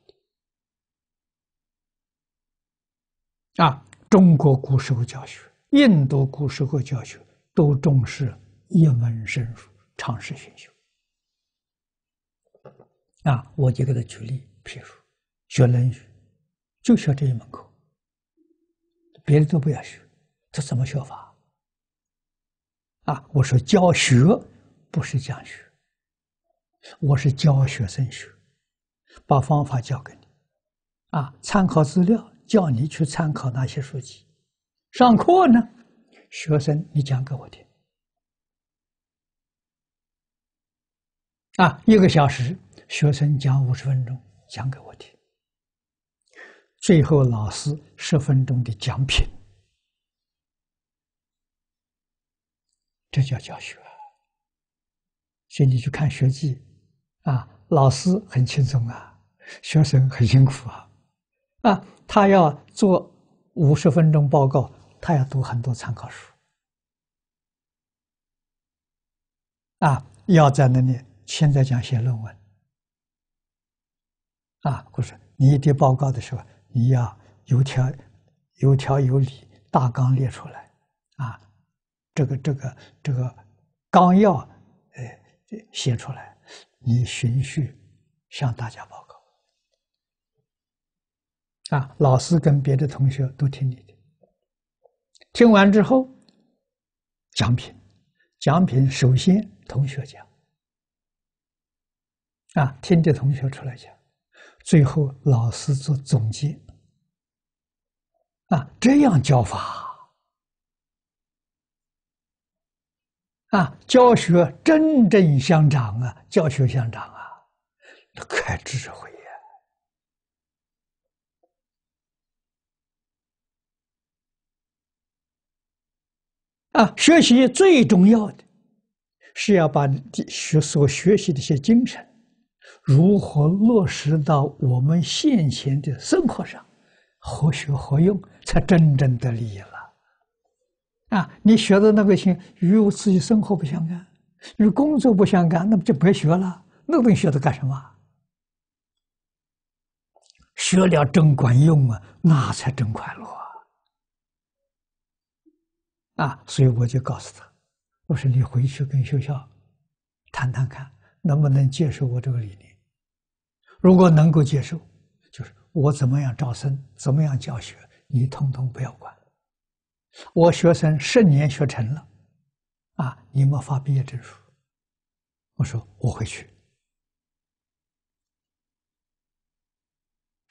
的。啊，中国古时候教学、印度古时候教学都重视一门深入、常识选修。啊，我就给他举例，譬如学论语，就学这一门课，别的都不要学，这怎么学法？啊！我说教学不是讲学，我是教学生学，把方法教给你。啊，参考资料叫你去参考那些书籍？上课呢，学生你讲给我听。啊，一个小时，学生讲五十分钟，讲给我听。最后，老师十分钟的奖品。这叫教学，所以你去看学记啊，老师很轻松啊，学生很辛苦啊，啊，他要做五十分钟报告，他要读很多参考书，啊，要在那里现在讲写论文，啊，不是，你一叠报告的时候，你要有条有条有理，大纲列出来，啊。这个这个这个纲要，哎，写出来，你循序向大家报告，啊，老师跟别的同学都听你的，听完之后，奖品，奖品首先同学讲，啊，听的同学出来讲，最后老师做总结，啊，这样教法。啊，教学真正相长啊，教学相长啊，开智慧呀！啊，学习最重要的，是要把学所学习的一些精神，如何落实到我们现前的生活上，何学何用，才真正的利用。啊，你学的那个心与我自己生活不相干，与工作不相干，那不就白学了？那个东西学的干什么？学了真管用啊，那才真快乐啊！啊，所以我就告诉他，我说你回去跟学校谈谈看，能不能接受我这个理念？如果能够接受，就是我怎么样招生，怎么样教学，你通通不要管。我学生十年学成了，啊，你没发毕业证书。我说我会去。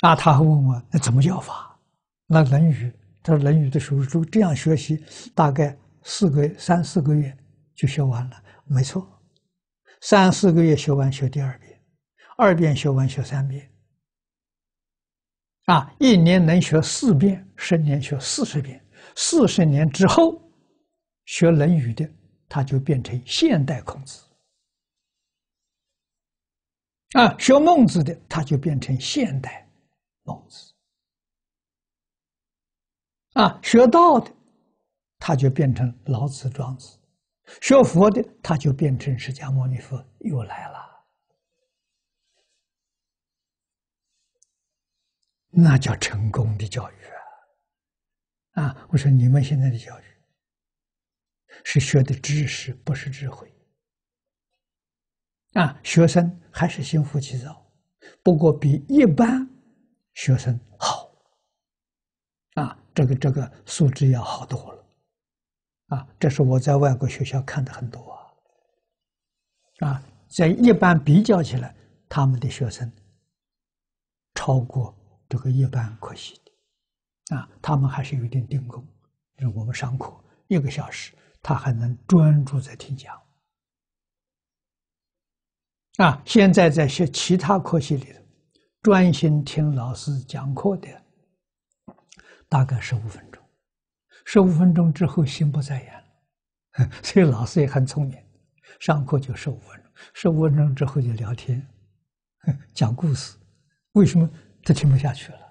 那他还问我那怎么叫法？那《论语》，他《论语》的时候就这样学习，大概四个三四个月就学完了，没错。三四个月学完学第二遍，二遍学完学三遍，啊，一年能学四遍，十年学四十遍。四十年之后，学《论语》的他就变成现代孔子啊；学孟子的他就变成现代孟子啊；学道的他就变成老子、庄子；学佛的他就变成释迦牟尼佛，又来了。那叫成功的教育。啊！我说你们现在的教育是学的知识，不是智慧。啊，学生还是心浮气躁，不过比一般学生好。啊，这个这个素质要好多了，啊，这是我在外国学校看的很多啊。啊，在一般比较起来，他们的学生超过这个一般可惜的。啊，他们还是有点定功，就是我们上课一个小时，他还能专注在听讲。啊，现在在学其他课系里头，专心听老师讲课的大概十五分钟，十五分钟之后心不在焉了。所以老师也很聪明，上课就十五分钟，十五分钟之后就聊天、讲故事。为什么他听不下去了？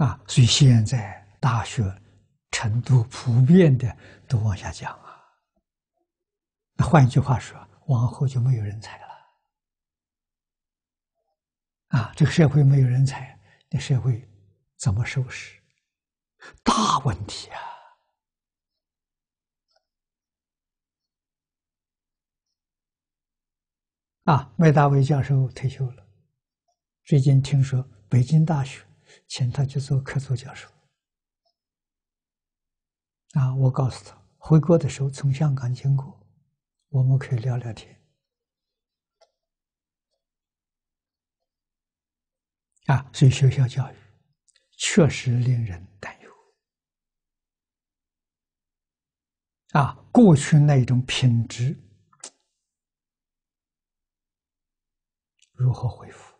啊，所以现在大学程度普遍的都往下降啊。那换一句话说，往后就没有人才了。啊，这个社会没有人才，那社会怎么收拾？大问题啊！啊，麦大卫教授退休了，最近听说北京大学。请他去做客座教授啊！我告诉他，回国的时候从香港经过，我们可以聊聊天。啊，所以学校教育确实令人担忧啊！过去那一种品质如何恢复？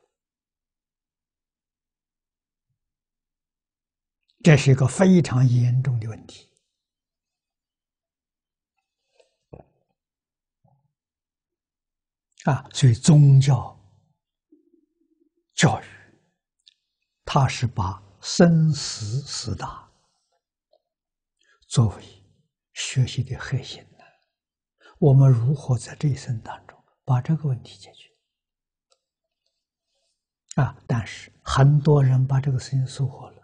这是一个非常严重的问题啊！所以宗教教育，它是把生死四大作为学习的核心的。我们如何在这一生当中把这个问题解决？啊！但是很多人把这个事情疏忽了。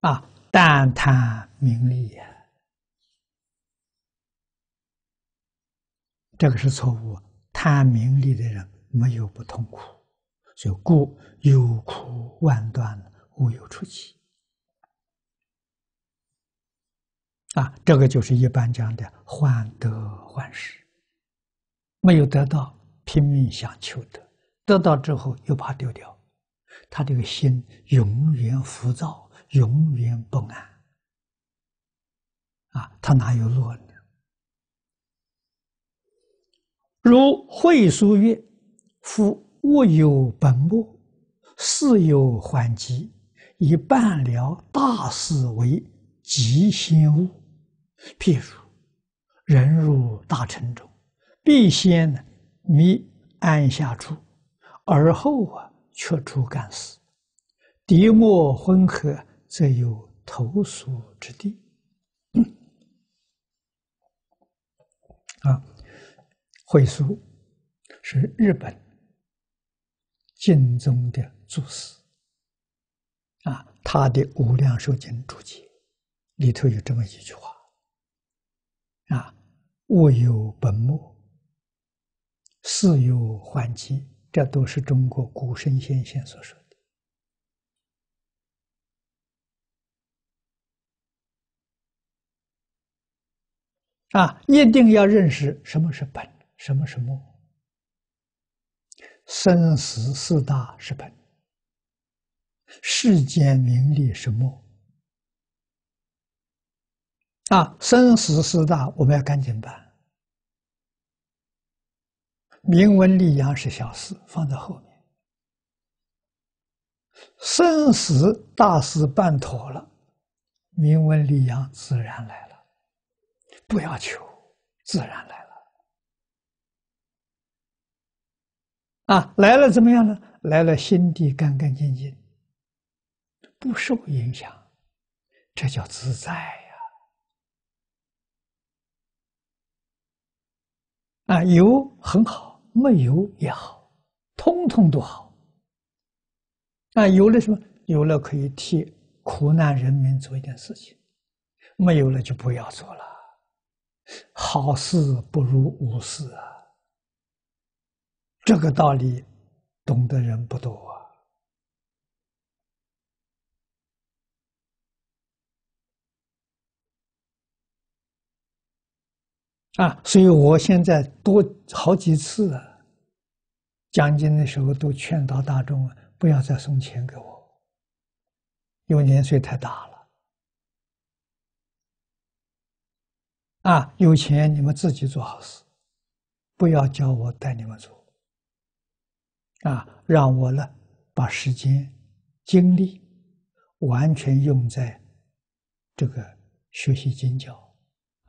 啊！但贪名利呀，这个是错误。贪名利的人没有不痛苦，所以故有苦万端，无有出期。啊，这个就是一般讲的患得患失，没有得到拼命想求得，得到之后又怕丢掉，他这个心永远浮躁。永远不安啊！他哪有落呢？如慧书曰：“夫物有本末，事有缓急，以办了大事为急先物。譬如人入大城中，必先呢迷安下处，而后啊却出干事。敌莫混合。”则有投宿之地。啊，回溯是日本金宗的祖师。啊，他的《无量寿经》注解里头有这么一句话：啊，物有本末，事有缓急，这都是中国古圣先贤所说。啊，一定要认识什么是本，什么是末。生死四大是本，世间名利是末。啊，生死四大，我们要赶紧办。名闻利养是小事，放在后面。生死大事办妥了，名闻利养自然来了。不要求，自然来了。啊，来了怎么样呢？来了，心地干干净净，不受影响，这叫自在呀！啊，有很好，没有也好，通通都好。啊，有了什么？有了可以替苦难人民做一点事情，没有了就不要做了。好事不如无事啊！这个道理，懂的人不多啊！啊，所以我现在多好几次啊，讲经的时候都劝导大众不要再送钱给我，因为年岁太大了。啊，有钱你们自己做好事，不要叫我带你们做。啊，让我呢把时间、精力完全用在这个学习经教。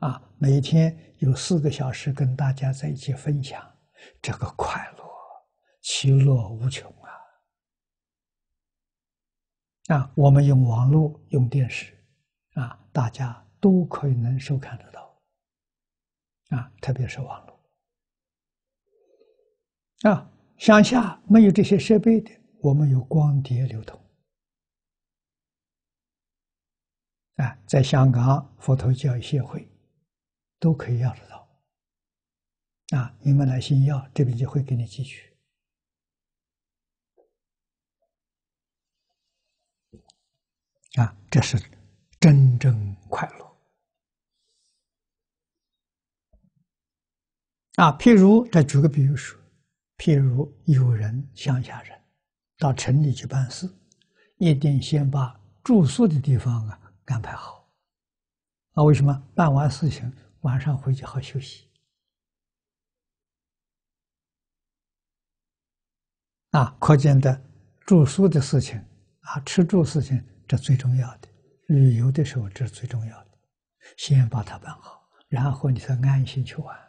啊，每天有四个小时跟大家在一起分享，这个快乐其乐无穷啊！啊，我们用网络、用电视，啊，大家都可以能收看得到。啊，特别是网络，啊，乡下没有这些设备的，我们有光碟流通，啊，在香港佛陀教育协会，都可以要得到，啊，你们来信要，这边就会给你寄去，啊，这是真正快乐。啊，譬如再举个比如说，譬如有人乡下人到城里去办事，一定先把住宿的地方啊安排好。啊，为什么？办完事情晚上回去好休息。啊，可见的住宿的事情啊，吃住事情这最重要的。旅游的时候这是最重要的，先把它办好，然后你才安心去玩。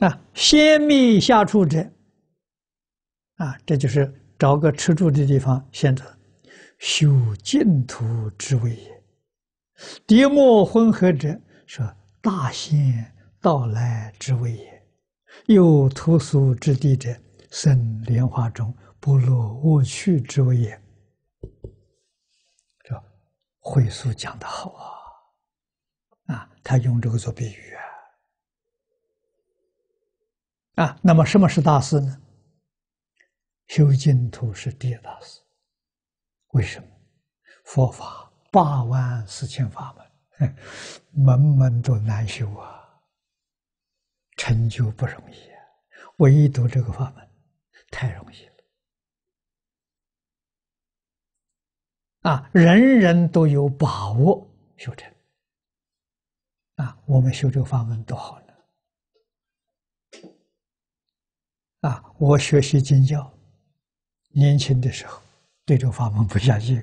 啊，先密下处者，啊，这就是找个吃住的地方选择，修净土之位也；蝶末混合者，说大仙到来之位也；有屠苏之地者，生莲花中不落恶趣之位也。这慧溯讲的好啊，啊，他用这个做比喻啊。啊，那么什么是大事呢？修净土是第二大事。为什么？佛法八万四千法门，门门都难修啊，成就不容易啊。唯独这个法门，太容易了。啊，人人都有把握修成。啊，我们修这个法门多好呢！啊，我学习经教，年轻的时候对个法门不相信，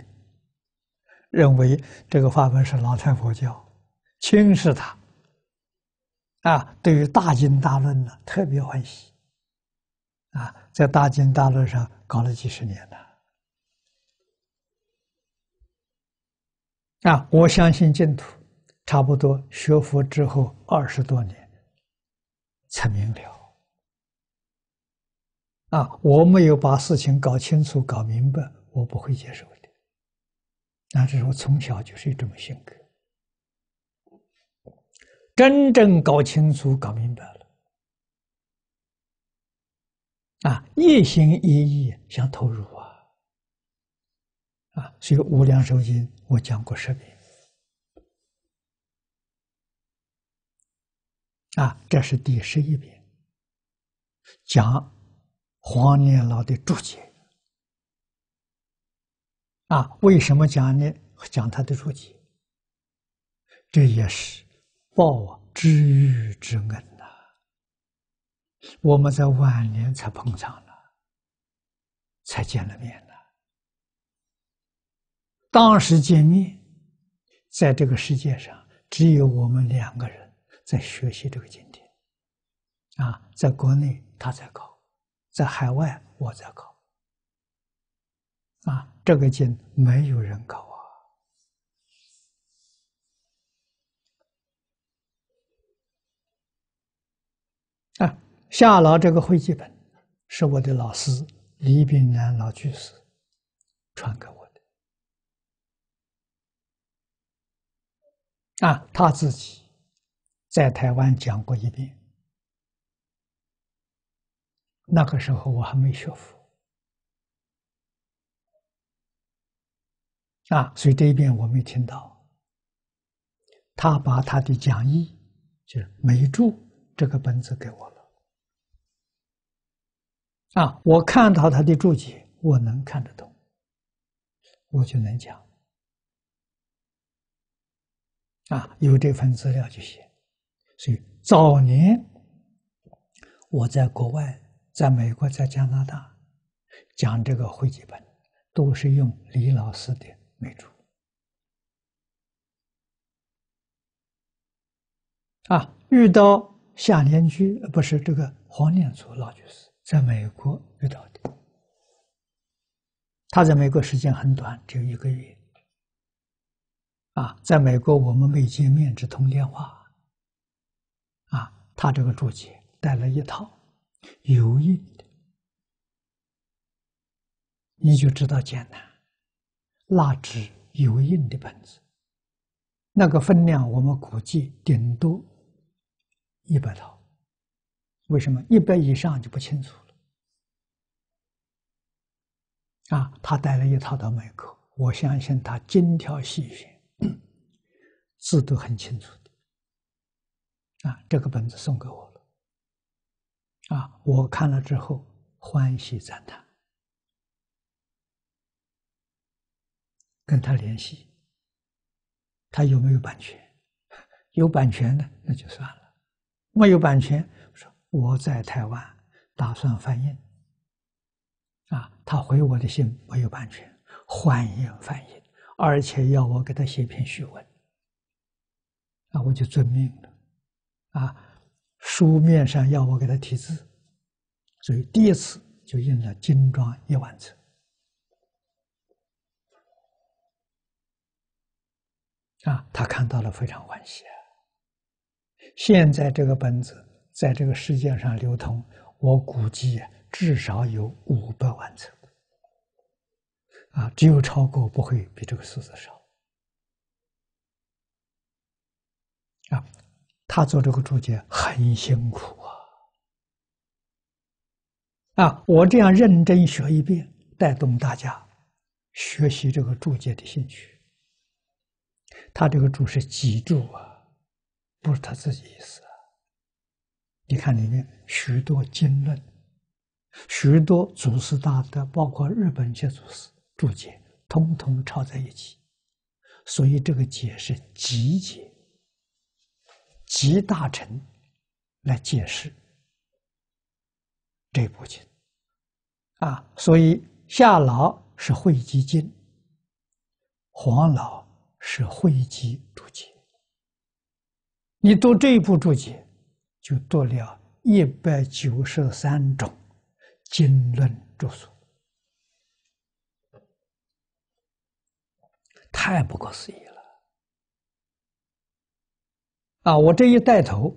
认为这个法门是老太婆教，轻视他。啊，对于大经大论呢，特别欢喜，啊，在大经大论上搞了几十年了。啊，我相信净土，差不多学佛之后二十多年，才明了。啊！我没有把事情搞清楚、搞明白，我不会接受的。那这是我从小就是这种性格。真正搞清楚、搞明白了，啊，一心一意想投入啊，啊，所以无量寿经我讲过十遍，啊，这是第十一遍讲。黄念老的注解啊，为什么讲呢？讲他的注解，这也是报知遇之恩呐。我们在晚年才碰上了，才见了面呢。当时见面，在这个世界上只有我们两个人在学习这个经典啊，在国内他在搞。在海外，我在考啊，这个经没有人考啊。啊，下老这个会记本，是我的老师李炳南老居士传给我的。啊，他自己在台湾讲过一遍。那个时候我还没学佛啊，所以这一遍我没听到。他把他的讲义就是没注这个本子给我了啊，我看到他的注解，我能看得懂，我就能讲啊，有这份资料就行。所以早年我在国外。在美国，在加拿大，讲这个会集本，都是用李老师的美注啊。遇到夏联居，不是这个黄念祖老居士，在美国遇到的。他在美国时间很短，只有一个月。啊，在美国我们没见面，只通电话。啊，他这个注解带了一套。油印的，你就知道简单。蜡纸油印的本子，那个分量我们估计顶多一百套。为什么一百以上就不清楚了？啊，他带了一套到门口，我相信他精挑细选，字都很清楚的。啊，这个本子送给我。啊，我看了之后欢喜赞叹，跟他联系，他有没有版权？有版权的那就算了，没有版权，我说我在台湾打算翻印，啊，他回我的信没有版权，欢迎翻译，而且要我给他写篇序文，那我就遵命了，啊。书面上要我给他题字，所以第一次就印了精装一万册。啊，他看到了非常欢喜啊！现在这个本子在这个世界上流通，我估计至少有五百万册啊，只有超过不会比这个数字少啊。他做这个注解很辛苦啊！啊，我这样认真学一遍，带动大家学习这个注解的兴趣。他这个注是脊注啊，不是他自己意思。你看里面许多经论，许多祖师大德，包括日本些祖师注解，通通抄在一起，所以这个解是集解。集大成来解释这一部经啊，所以夏老是汇集经，黄老是汇集注解。你读这一部注解，就读了一百九十三种经论著述，太不可思议。啊！我这一带头，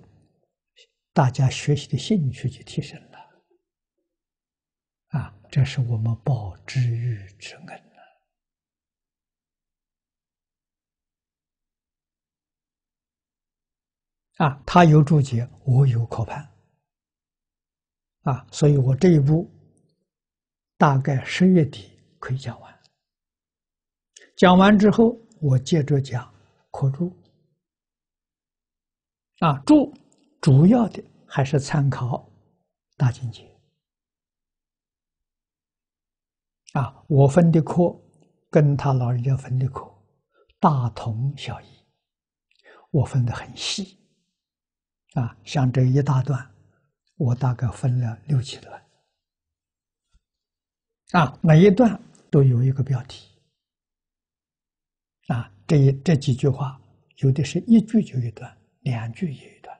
大家学习的兴趣就提升了。啊，这是我们报知遇之恩呐、啊，他有注解，我有可盼。啊，所以我这一步大概十月底可以讲完。讲完之后，我接着讲扩注。啊，主主要的还是参考大境界。啊，我分的课跟他老人家分的课大同小异，我分的很细。啊，像这一大段，我大概分了六七段。啊，每一段都有一个标题。啊，这一这几句话，有的是一句就一段。两句一段，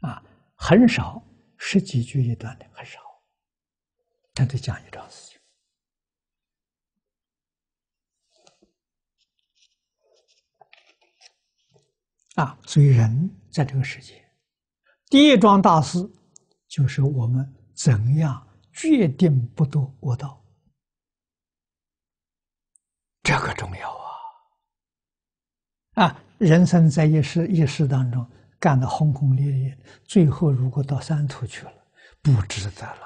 啊，很少，十几句一段的很少，他都讲一桩事情，啊，所以人在这个世界，第一桩大事就是我们怎样决定不走恶道，这个重要啊，啊。人生在一世一世当中干得轰轰烈烈，最后如果到三途去了，不值得了，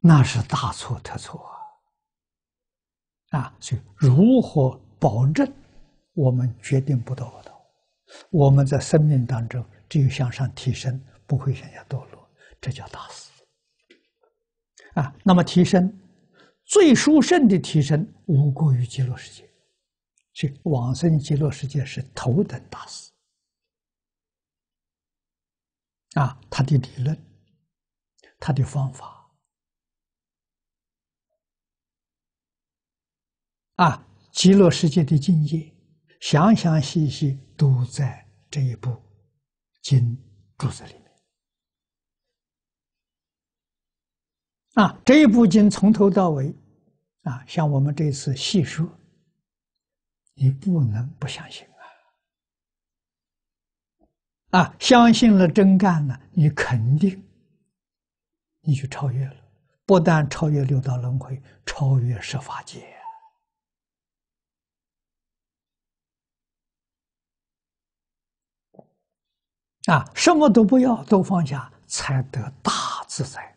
那是大错特错啊！啊，所以如何保证我们决定不堕落？我们在生命当中只有向上提升，不会向下堕落，这叫大事啊！那么提升，最殊胜的提升，无过于极乐世界。这往生极乐世界是头等大事啊！他的理论，他的方法，啊，极乐世界的境界，详详细细都在这一部经注子里面啊！这一部经从头到尾啊，像我们这次细说。你不能不相信啊！啊，相信了真干了，你肯定，你就超越了，不但超越六道轮回，超越十法界，啊，什么都不要，都放下，才得大自在。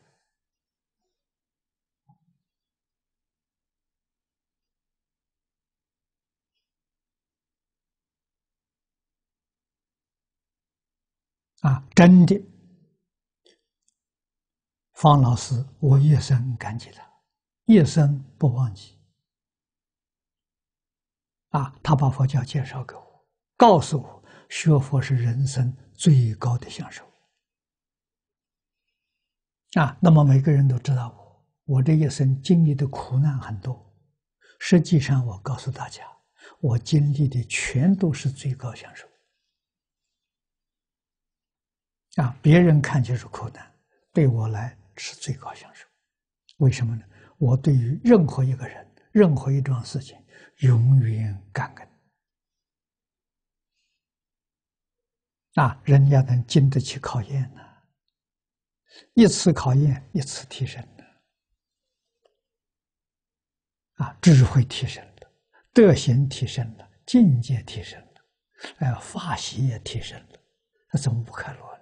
啊，真的，方老师，我一生感激他，一生不忘记。啊，他把佛教介绍给我，告诉我学佛是人生最高的享受。啊，那么每个人都知道我，我这一生经历的苦难很多，实际上我告诉大家，我经历的全都是最高享受。啊，别人看就是苦难，对我来是最高享受。为什么呢？我对于任何一个人、任何一桩事情，永远感恩。啊，人家能经得起考验呢，一次考验一次提升呢，啊，智慧提升了，德行提升了，境界提升了，哎，法喜也提升了，他怎么不开锣？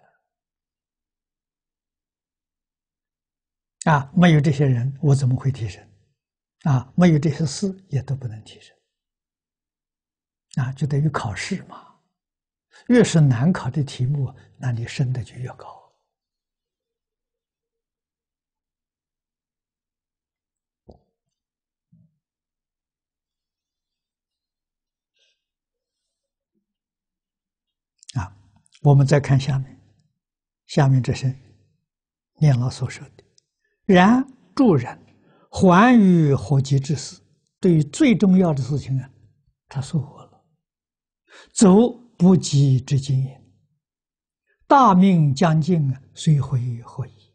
啊，没有这些人，我怎么会提升？啊，没有这些事，也都不能提升。啊，就等于考试嘛，越是难考的题目，那你升的就越高。啊，我们再看下面，下面这些念老所说的。然助人，还于火急之事。对于最重要的事情啊，他疏忽了，足不及之今。大命将尽啊，谁会何意？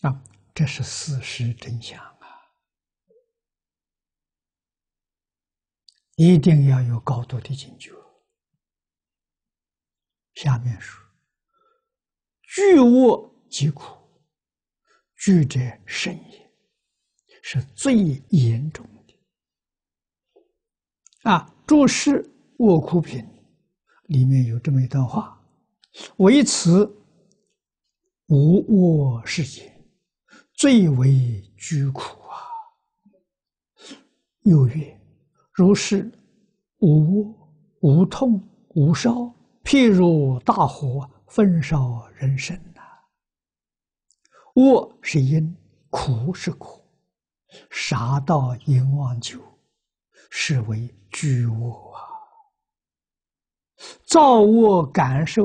啊，这是事实真相啊！一定要有高度的警觉。下面是居恶疾苦，居者甚也，是最严重的啊。注释《卧苦品里面有这么一段话：唯此无我世界，最为居苦啊。又曰：如是无无痛无烧。譬如大火焚烧人身呐，卧是因苦是苦，杀道阎王酒，是为居我啊。造我感受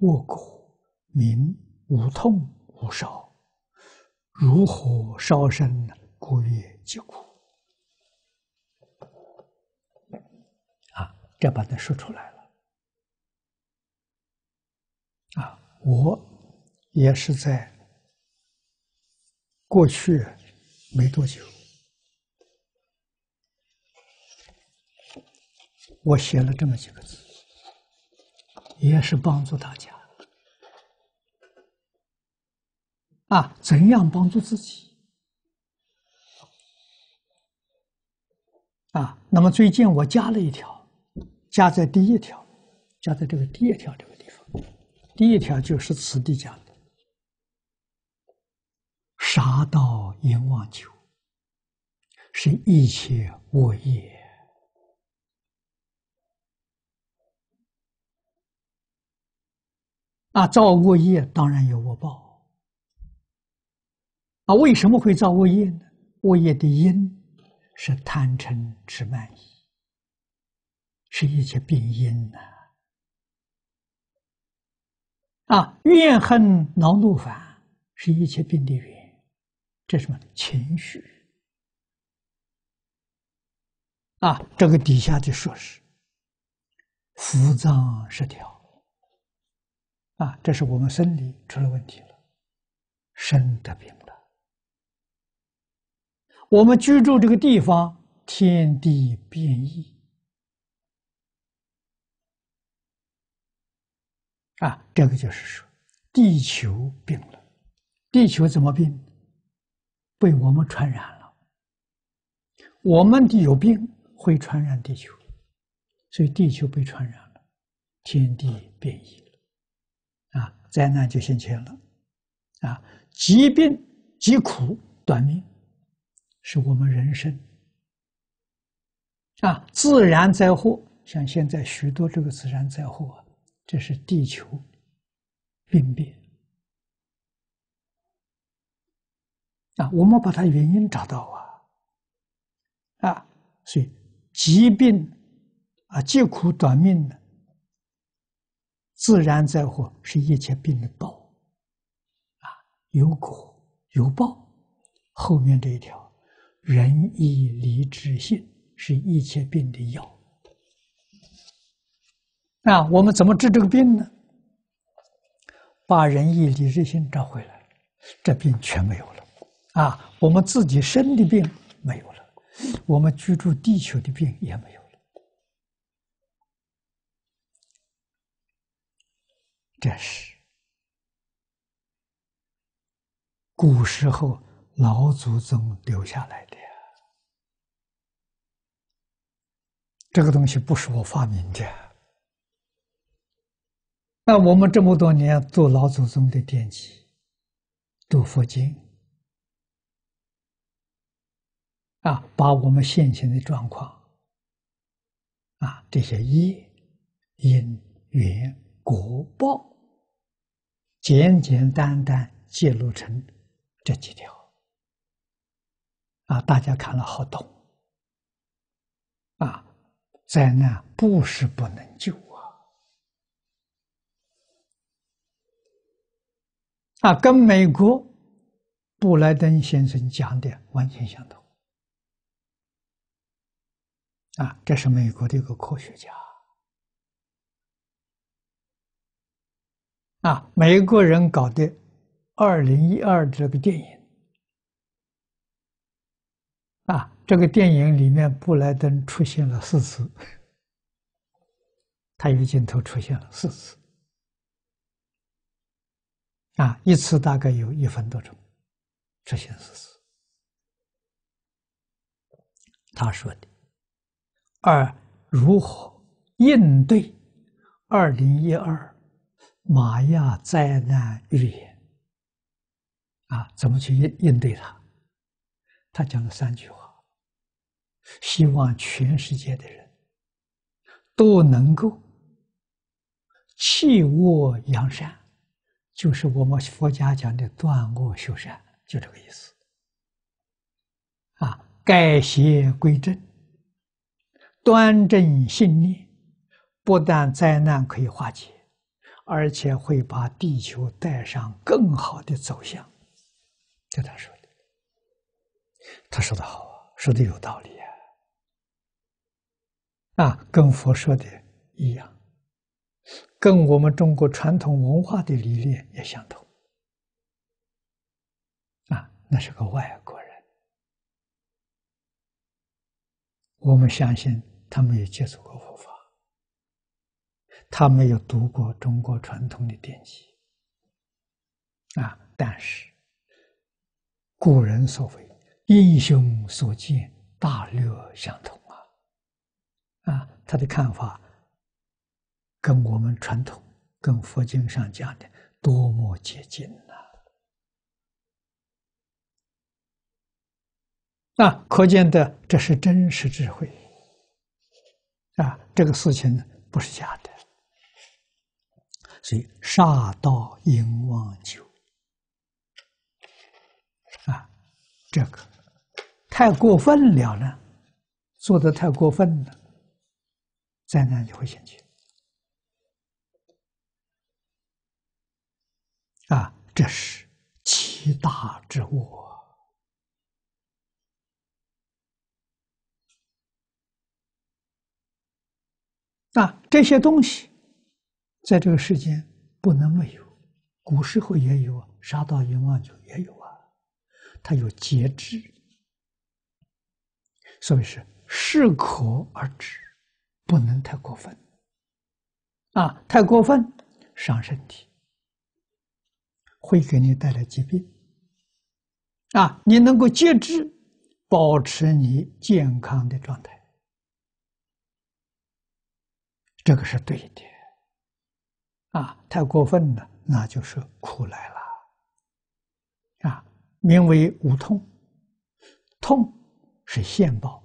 卧苦，名无痛无烧，如火烧身，故曰即苦。啊，这把它说出来。啊，我也是在过去没多久，我写了这么几个字，也是帮助大家啊，怎样帮助自己啊？那么最近我加了一条，加在第一条，加在这个第一条里。第一条就是《此地》讲的：“杀盗淫妄求，是一切恶业。啊，造恶业当然有恶报。啊，为什么会造恶业呢？恶业的因是贪嗔痴慢，疑，是一切病因呐。”啊，怨恨、恼怒、烦，是一切病的源。这是什么情绪？啊，这个底下的说是，腑脏失调。啊，这是我们生理出了问题了，生的病了。我们居住这个地方，天地变异。啊，这个就是说，地球病了，地球怎么病？被我们传染了。我们的有病会传染地球，所以地球被传染了，天地变异了，啊，灾难就现前了，啊，疾病、疾苦、短命，是我们人生。啊，自然灾害，像现在许多这个自然灾害啊。这是地球病变啊！我们把它原因找到啊！啊，所以疾病啊，疾苦短命的，自然灾祸是一切病的报啊，有果有报。后面这一条，仁义礼智信是一切病的药。那我们怎么治这个病呢？把仁义礼智信找回来，这病全没有了。啊，我们自己生的病没有了，我们居住地球的病也没有了。这是古时候老祖宗留下来的，这个东西不是我发明的。那我们这么多年做老祖宗的典籍，读佛经。啊，把我们现行的状况，啊，这些业、因、缘、果报，简简单单记录成这几条，啊，大家看了好懂。啊，灾难不是不能救。啊，跟美国布莱登先生讲的完全相同。啊，这是美国的一个科学家。啊，美国人搞的二零一二这个电影。啊，这个电影里面布莱登出现了四次，他一个镜头出现了四次。啊，一次大概有一分多钟，这些事实。他说的，二如何应对二零一二玛雅灾难预言？啊，怎么去应应对它？他讲了三句话，希望全世界的人都能够弃恶扬善。就是我们佛家讲的断恶修善，就这个意思。啊，改邪归正，端正信念，不但灾难可以化解，而且会把地球带上更好的走向。这他说的，他说的好啊，说的有道理啊，啊，跟佛说的一样。跟我们中国传统文化的理念也相同，啊，那是个外国人。我们相信他没有接触过佛法，他没有读过中国传统的典籍，啊，但是古人所为，英雄所见大略相同啊，啊，他的看法。跟我们传统、跟佛经上讲的多么接近呐！那可见的，这是真实智慧啊！这个事情不是假的，所以“杀盗淫妄酒”啊，这个太过分了呢，做的太过分了，灾难就会嫌弃。啊，这是七大之物。那这些东西，在这个世间不能没有。古时候也有，杀到阎王就也有啊。它有节制，所以是适可而止，不能太过分。啊，太过分伤身体。会给你带来疾病啊！你能够节制，保持你健康的状态，这个是对的啊！太过分了，那就是苦来了啊！名为无痛，痛是现报，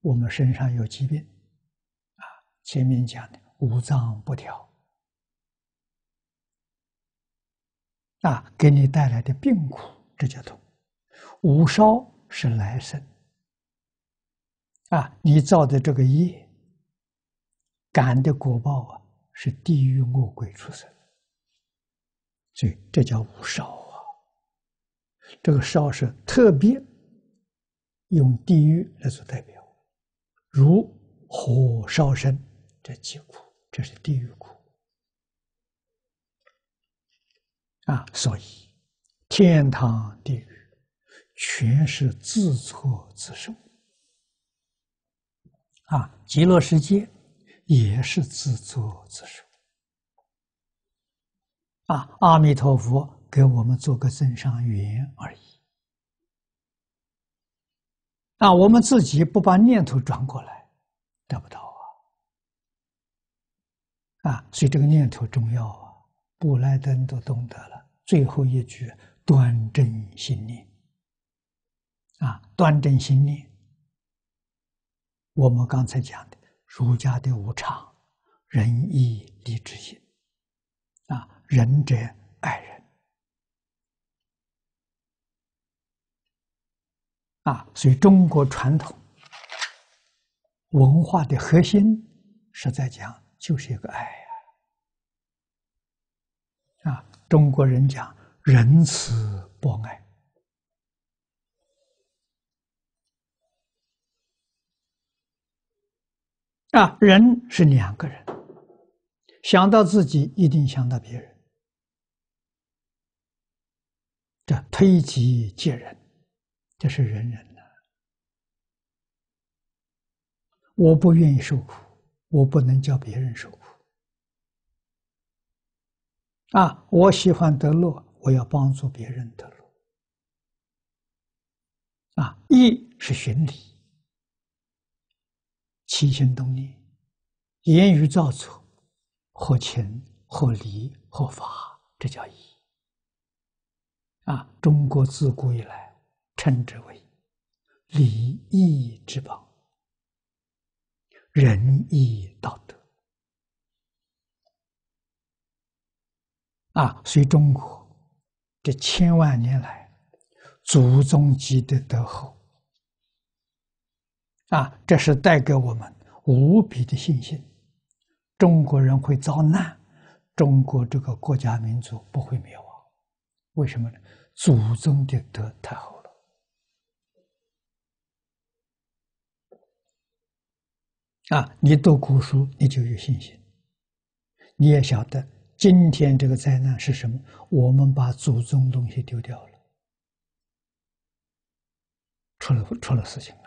我们身上有疾病啊。前面讲的五脏不调。啊，给你带来的病苦，这叫痛；无烧是来生。啊，你造的这个业感的果报啊，是地狱恶鬼出生，所以这叫无烧啊。这个烧是特别用地狱来做代表，如火烧身，这疾苦，这是地狱苦。啊，所以天堂地狱全是自作自受啊，极乐世界也是自作自受啊，阿弥陀佛给我们做个增上缘而已。啊，我们自己不把念头转过来，得不到啊。啊，所以这个念头重要啊。布莱登都懂得了最后一句：端正心念”。啊，端正心念，我们刚才讲的儒家的五常，仁义礼智信。啊，仁者爱人。啊，所以中国传统文化的核心是在讲，就是一个爱。啊，中国人讲仁慈博爱。啊，人是两个人，想到自己一定想到别人，这推己及人，这是人人呢。我不愿意受苦，我不能叫别人受苦。啊，我喜欢得乐，我要帮助别人得乐。啊，义是循理、齐心、动念、言语造作，或情、或理、或法，这叫义。啊，中国自古以来称之为“礼义之邦”，仁义道德。啊，所以中国这千万年来祖宗积德德厚啊，这是带给我们无比的信心。中国人会遭难，中国这个国家民族不会灭亡，为什么呢？祖宗的德太厚了。啊，你读古书，你就有信心，你也晓得。今天这个灾难是什么？我们把祖宗东西丢掉了，出了出了事情了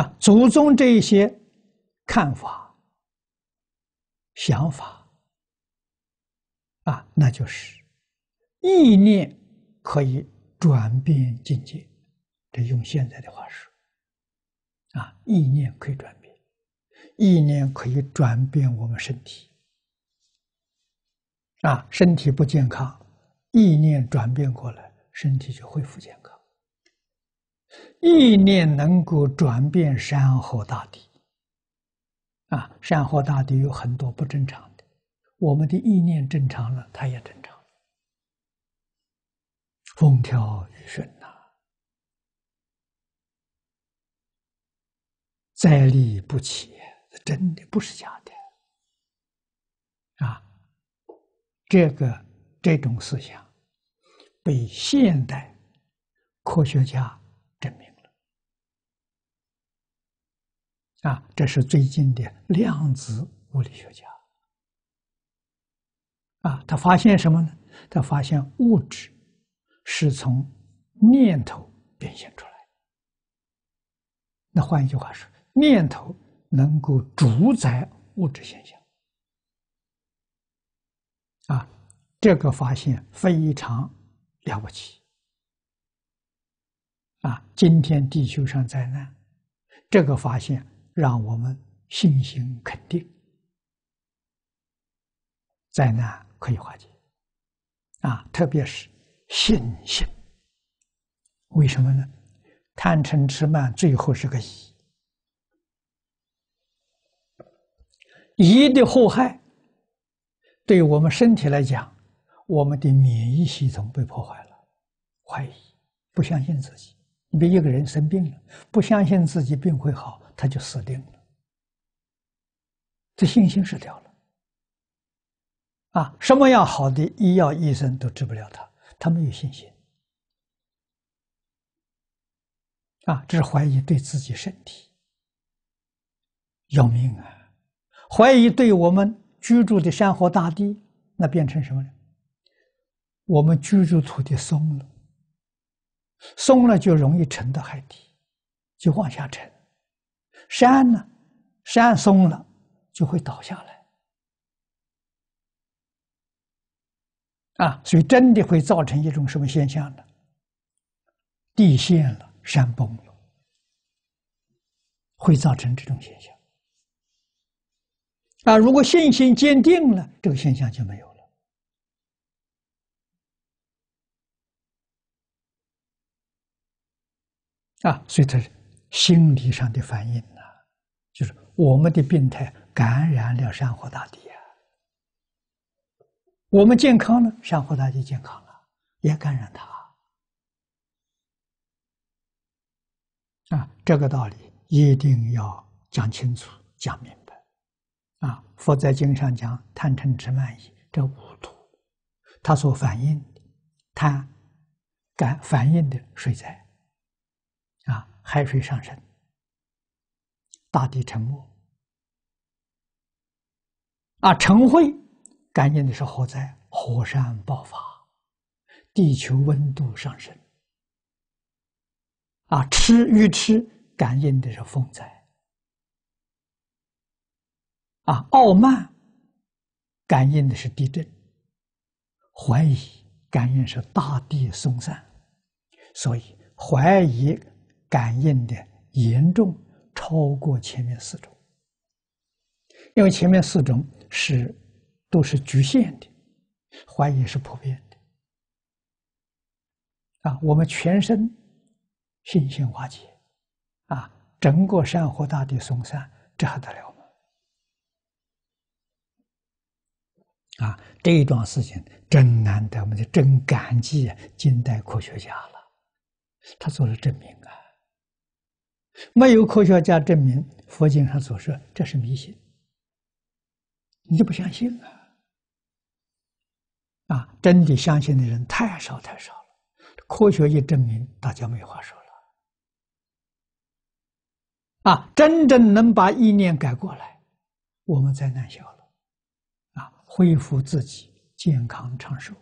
啊！祖宗这一些看法、想法啊，那就是意念可以转变境界。得用现在的话说。啊，意念可以转变，意念可以转变我们身体。啊，身体不健康，意念转变过来，身体就恢复健康。意念能够转变山河大地。啊，山河大地有很多不正常的，我们的意念正常了，它也正常，风调雨顺。再立不起，真的不是假的，啊，这个这种思想被现代科学家证明了，啊，这是最近的量子物理学家，啊，他发现什么呢？他发现物质是从念头变现出来的。那换一句话说。念头能够主宰物质现象，啊，这个发现非常了不起。啊，今天地球上灾难，这个发现让我们信心肯定，灾难可以化解，啊，特别是信心。为什么呢？贪嗔痴慢，最后是个一。一的祸害，对我们身体来讲，我们的免疫系统被破坏了。怀疑，不相信自己。你别一个人生病了，不相信自己病会好，他就死定了。这信心是掉了。啊，什么样好的医药医生都治不了他，他没有信心。啊，这是怀疑对自己身体，要命啊！怀疑对我们居住的山河大地，那变成什么呢？我们居住土地松了，松了就容易沉到海底，就往下沉。山呢，山松了就会倒下来。啊，所以真的会造成一种什么现象呢？地陷了，山崩了，会造成这种现象。啊，如果信心坚定了，这个现象就没有了。啊，所以是心理上的反应呢，就是我们的病态感染了山河大地啊。我们健康了，山河大地健康了，也感染它。啊，这个道理一定要讲清楚、讲明。白。啊，佛在经上讲“贪嗔痴慢疑”，这五毒，它所反映的贪，感反映的水灾；啊，海水上升，大地沉没；啊，尘灰，感应的是火灾，火山爆发，地球温度上升；啊，吃愚吃感应的是风灾。啊，傲慢感应的是地震；怀疑感应是大地松散，所以怀疑感应的严重超过前面四种。因为前面四种是都是局限的，怀疑是普遍的。啊，我们全身信心瓦解，啊，整个山河大地松散，这还得了？啊，这一桩事情真难得，我们就真感激近代科学家了。他做了证明啊，没有科学家证明佛经上所说，这是迷信，你就不相信啊。啊，真的相信的人太少太少了。科学一证明，大家没话说了。啊，真正能把意念改过来，我们灾难小了。恢复自己健康长寿，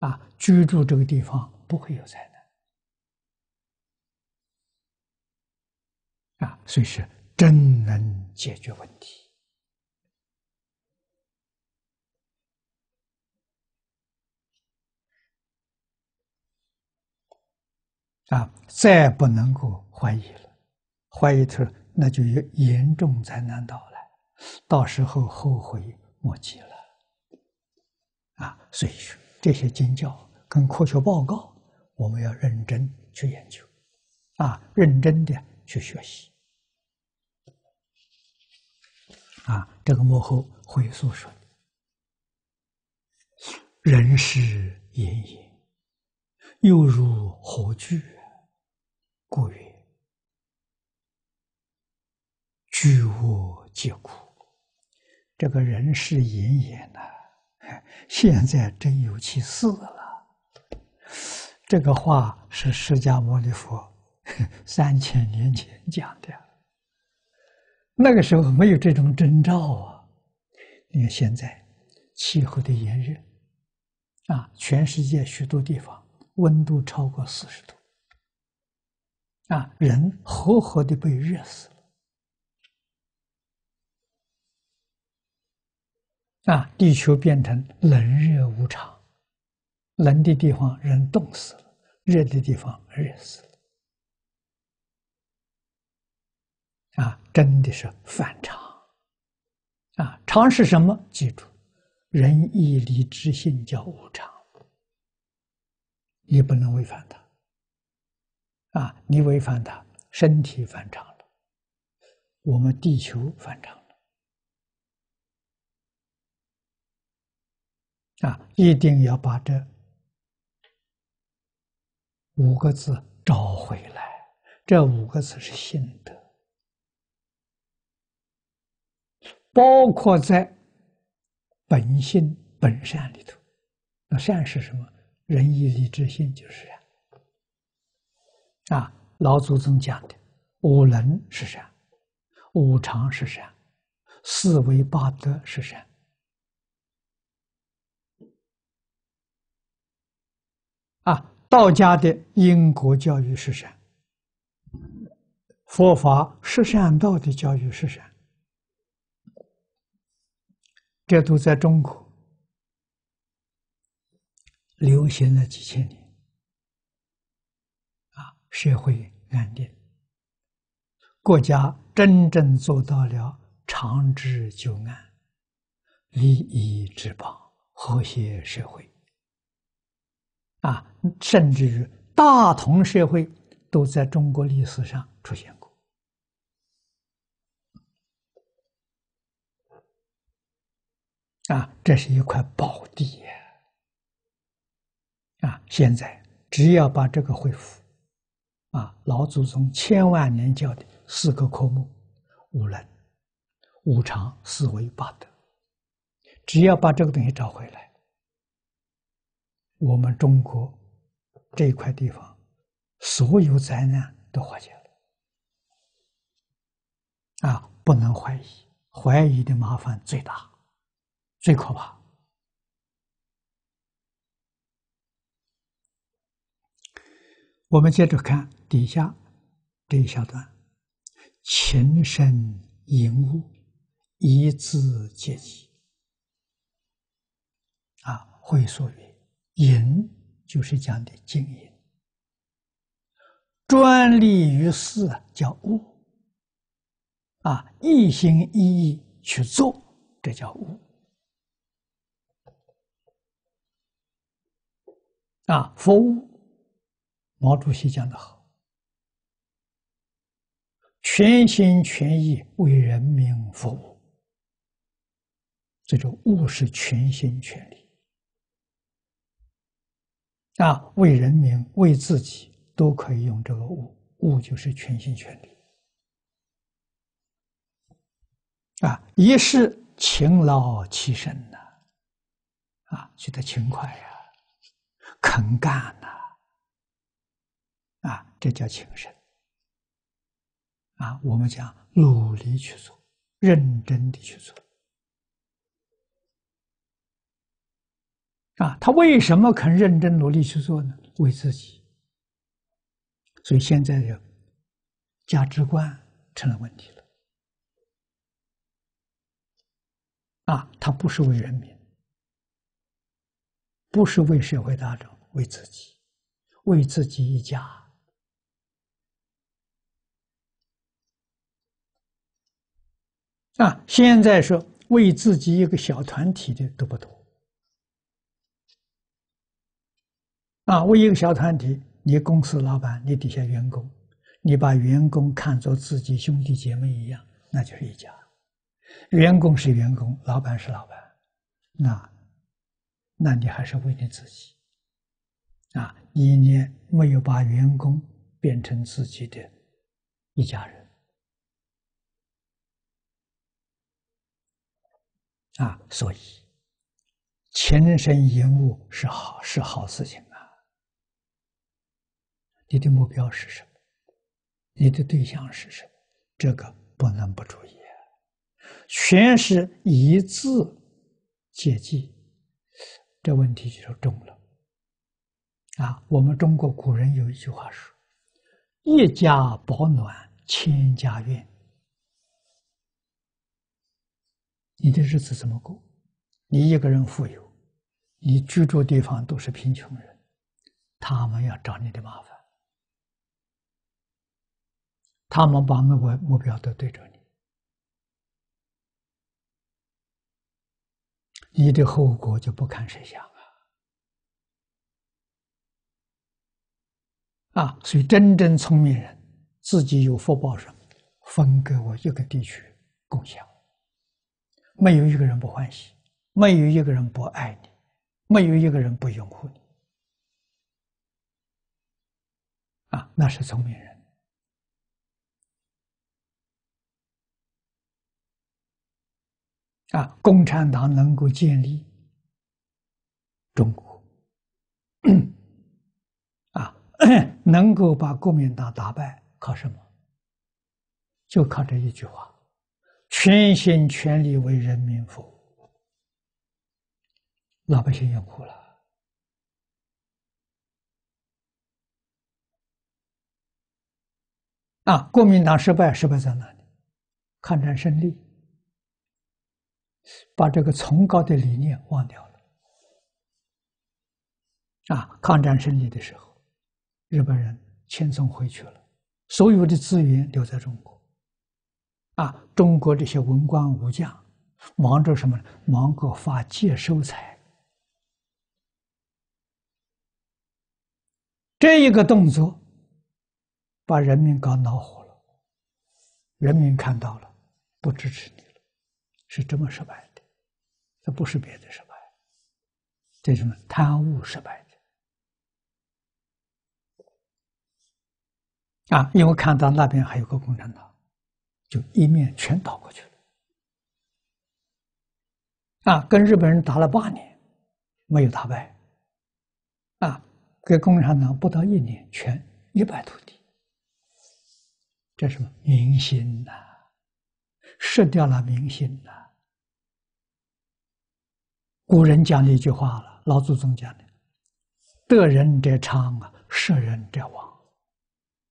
啊，居住这个地方不会有灾难，啊，所以是真能解决问题，啊，再不能够怀疑了，怀疑他那就严重灾难到来，到时候后悔。莫及了啊！所以说，这些经教跟科学报告，我们要认真去研究，啊，认真的去学习。啊，这个幕后会说说，人世隐隐，又如何惧故曰：居我皆苦。这个人世隐炎呐，现在真有其事了。这个话是释迦牟尼佛 三千年前讲的，那个时候没有这种征兆啊。你看现在，气候的炎热，啊，全世界许多地方温度超过四十度，啊，人活活的被热死了。啊，地球变成冷热无常，冷的地方人冻死了，热的地方热死了，啊，真的是反常，啊，常是什么？记住，人一礼智信叫无常，你不能违反它，啊，你违反它，身体反常了，我们地球反常。啊，一定要把这五个字找回来。这五个字是心得，包括在本性本善里头。那善是什么？仁义礼智信就是啊。啊，老祖宗讲的五伦是善，五常是善，四维八德是善。啊，道家的因果教育是啥？佛法十善道的教育是啥？这都在中国流行了几千年。啊，社会安定，国家真正做到了长治久安，利益之邦，和谐社会。啊，甚至于大同社会都在中国历史上出现过。啊，这是一块宝地呀！啊，现在只要把这个恢复，啊，老祖宗千万年教的四个科目，五伦、五常、四维八德，只要把这个东西找回来。我们中国这一块地方，所有灾难都化解了，啊，不能怀疑，怀疑的麻烦最大，最可怕。我们接着看底下这一小段：情深影物，一字皆吉，啊，会云。隐就是讲的静隐，专利于事叫悟，啊，一心一意去做，这叫物。啊，服务。毛主席讲的好，全心全意为人民服务，这种物是全心全力。那为人民、为自己，都可以用这个“物，物就是全心全力啊！一是勤劳其身呐，啊，觉得勤快呀，肯干呐，啊，这叫勤身。啊，我们讲努力去做，认真的去做。啊，他为什么肯认真努力去做呢？为自己。所以现在的价值观成了问题了。啊，他不是为人民，不是为社会大众，为自己，为自己一家。啊，现在说为自己一个小团体的都不多。啊，我一个小团体，你公司老板，你底下员工，你把员工看作自己兄弟姐妹一样，那就是一家。员工是员工，老板是老板，那，那你还是为你自己。啊，你连没有把员工变成自己的一家人，啊，所以情深延误是好是好事情。你的目标是什么？你的对象是什么？这个不能不注意。全是一字解机，这问题就重了。啊，我们中国古人有一句话说：“一家保暖，千家愿。”你的日子怎么过？你一个人富有，你居住地方都是贫穷人，他们要找你的麻烦。他们把那个目标都对着你，你的后果就不堪设想啊！所以，真正聪明人自己有福报上，分给我一个地区共享，没有一个人不欢喜，没有一个人不爱你，没有一个人不拥护你啊！那是聪明人。啊，共产党能够建立中国，啊，能够把国民党打败，靠什么？就靠这一句话：全心全力为人民服务。老百姓又哭了。啊，国民党失败，失败在哪里？抗战胜利。把这个崇高的理念忘掉了啊！抗战胜利的时候，日本人轻松回去了，所有的资源留在中国啊！中国这些文官武将忙着什么呢？忙着发接收财。这一个动作把人民搞恼火了，人民看到了不支持你。是这么失败的，这不是别的失败，这是贪污失败的啊！因为看到那边还有个共产党，就一面全倒过去了啊！跟日本人打了八年，没有打败啊！跟共产党不到一年，全一败涂地，这什么民心呐？失掉了民心了。古人讲的一句话了，老祖宗讲的，“得人者昌啊，失人者亡”，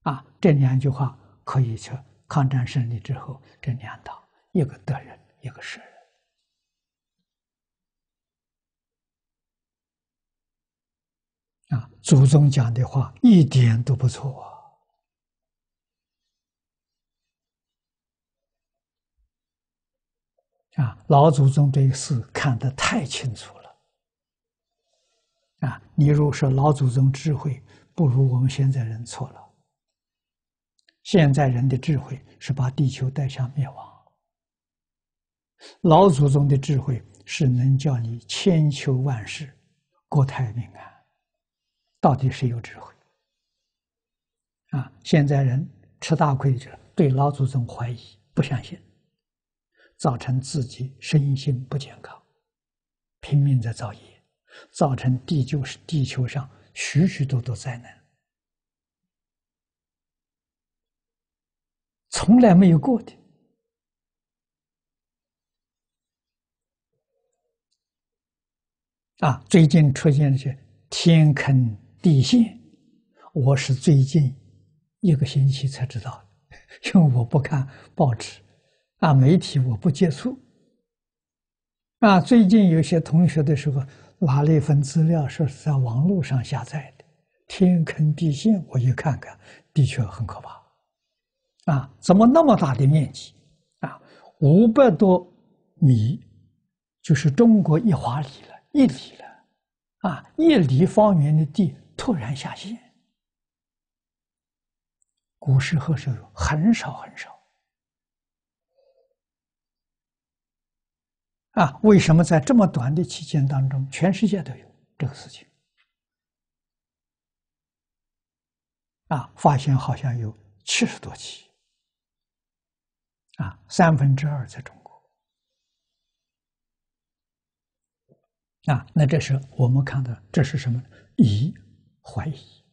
啊，这两句话可以说抗战胜利之后这两道，一个得人，一个失人。啊，祖宗讲的话一点都不错啊。啊，老祖宗这个事看得太清楚了。啊，你如果说老祖宗智慧，不如我们现在人错了。现在人的智慧是把地球带向灭亡，老祖宗的智慧是能叫你千秋万世、国泰民安。到底谁有智慧？啊，现在人吃大亏者对老祖宗怀疑、不相信。造成自己身心不健康，拼命在造业，造成地球是地球上许许多多灾难，从来没有过的啊！最近出现的是天坑地陷，我是最近一个星期才知道的，因为我不看报纸。啊，媒体我不接触。啊，最近有些同学的时候拿了一份资料，说是在网络上下载的天坑地陷，我一看看，的确很可怕。啊，怎么那么大的面积？啊，五百多米，就是中国一华里了，一里了。啊，一里方圆的地突然下陷，古时候是很少很少。啊！为什么在这么短的期间当中，全世界都有这个事情？啊，发现好像有七十多起，啊，三分之二在中国。啊，那这是我们看到，这是什么？疑怀疑，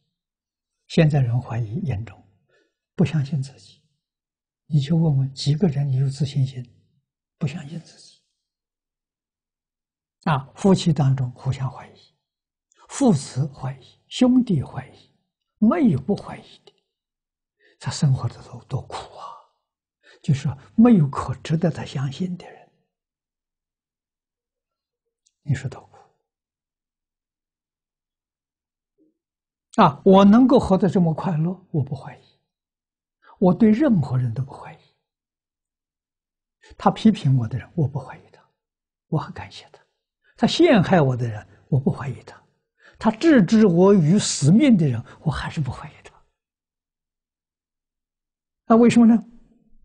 现在人怀疑严重，不相信自己。你去问问几个人，你有自信心？不相信自己。啊，夫妻当中互相怀疑，父子怀疑，兄弟怀疑，没有不怀疑的。他生活的候多苦啊，就是没有可值得他相信的人。你说多苦！啊，我能够活得这么快乐，我不怀疑，我对任何人都不怀疑。他批评我的人，我不怀疑他，我很感谢他。他陷害我的人，我不怀疑他；他置之我于死命的人，我还是不怀疑他。那为什么呢？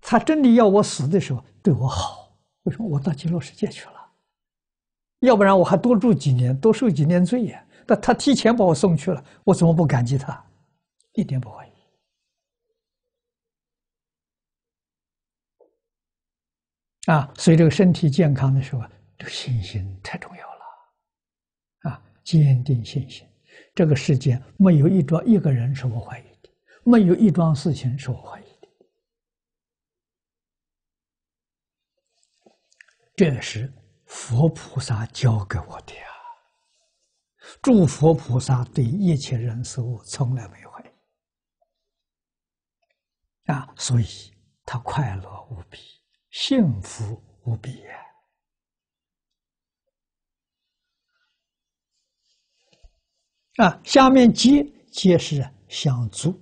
他真的要我死的时候对我好，为什么我到极乐世界去了？要不然我还多住几年，多受几年罪呀？那他提前把我送去了，我怎么不感激他？一点不怀疑。啊，随着身体健康的时候。信心太重要了，啊！坚定信心，这个世界没有一桩一个人是我怀疑的，没有一桩事情是我怀疑的。这是佛菩萨教给我的啊！诸佛菩萨对一切人事物从来没有怀疑，啊，所以他快乐无比，幸福无比呀。啊，下面“接接是相足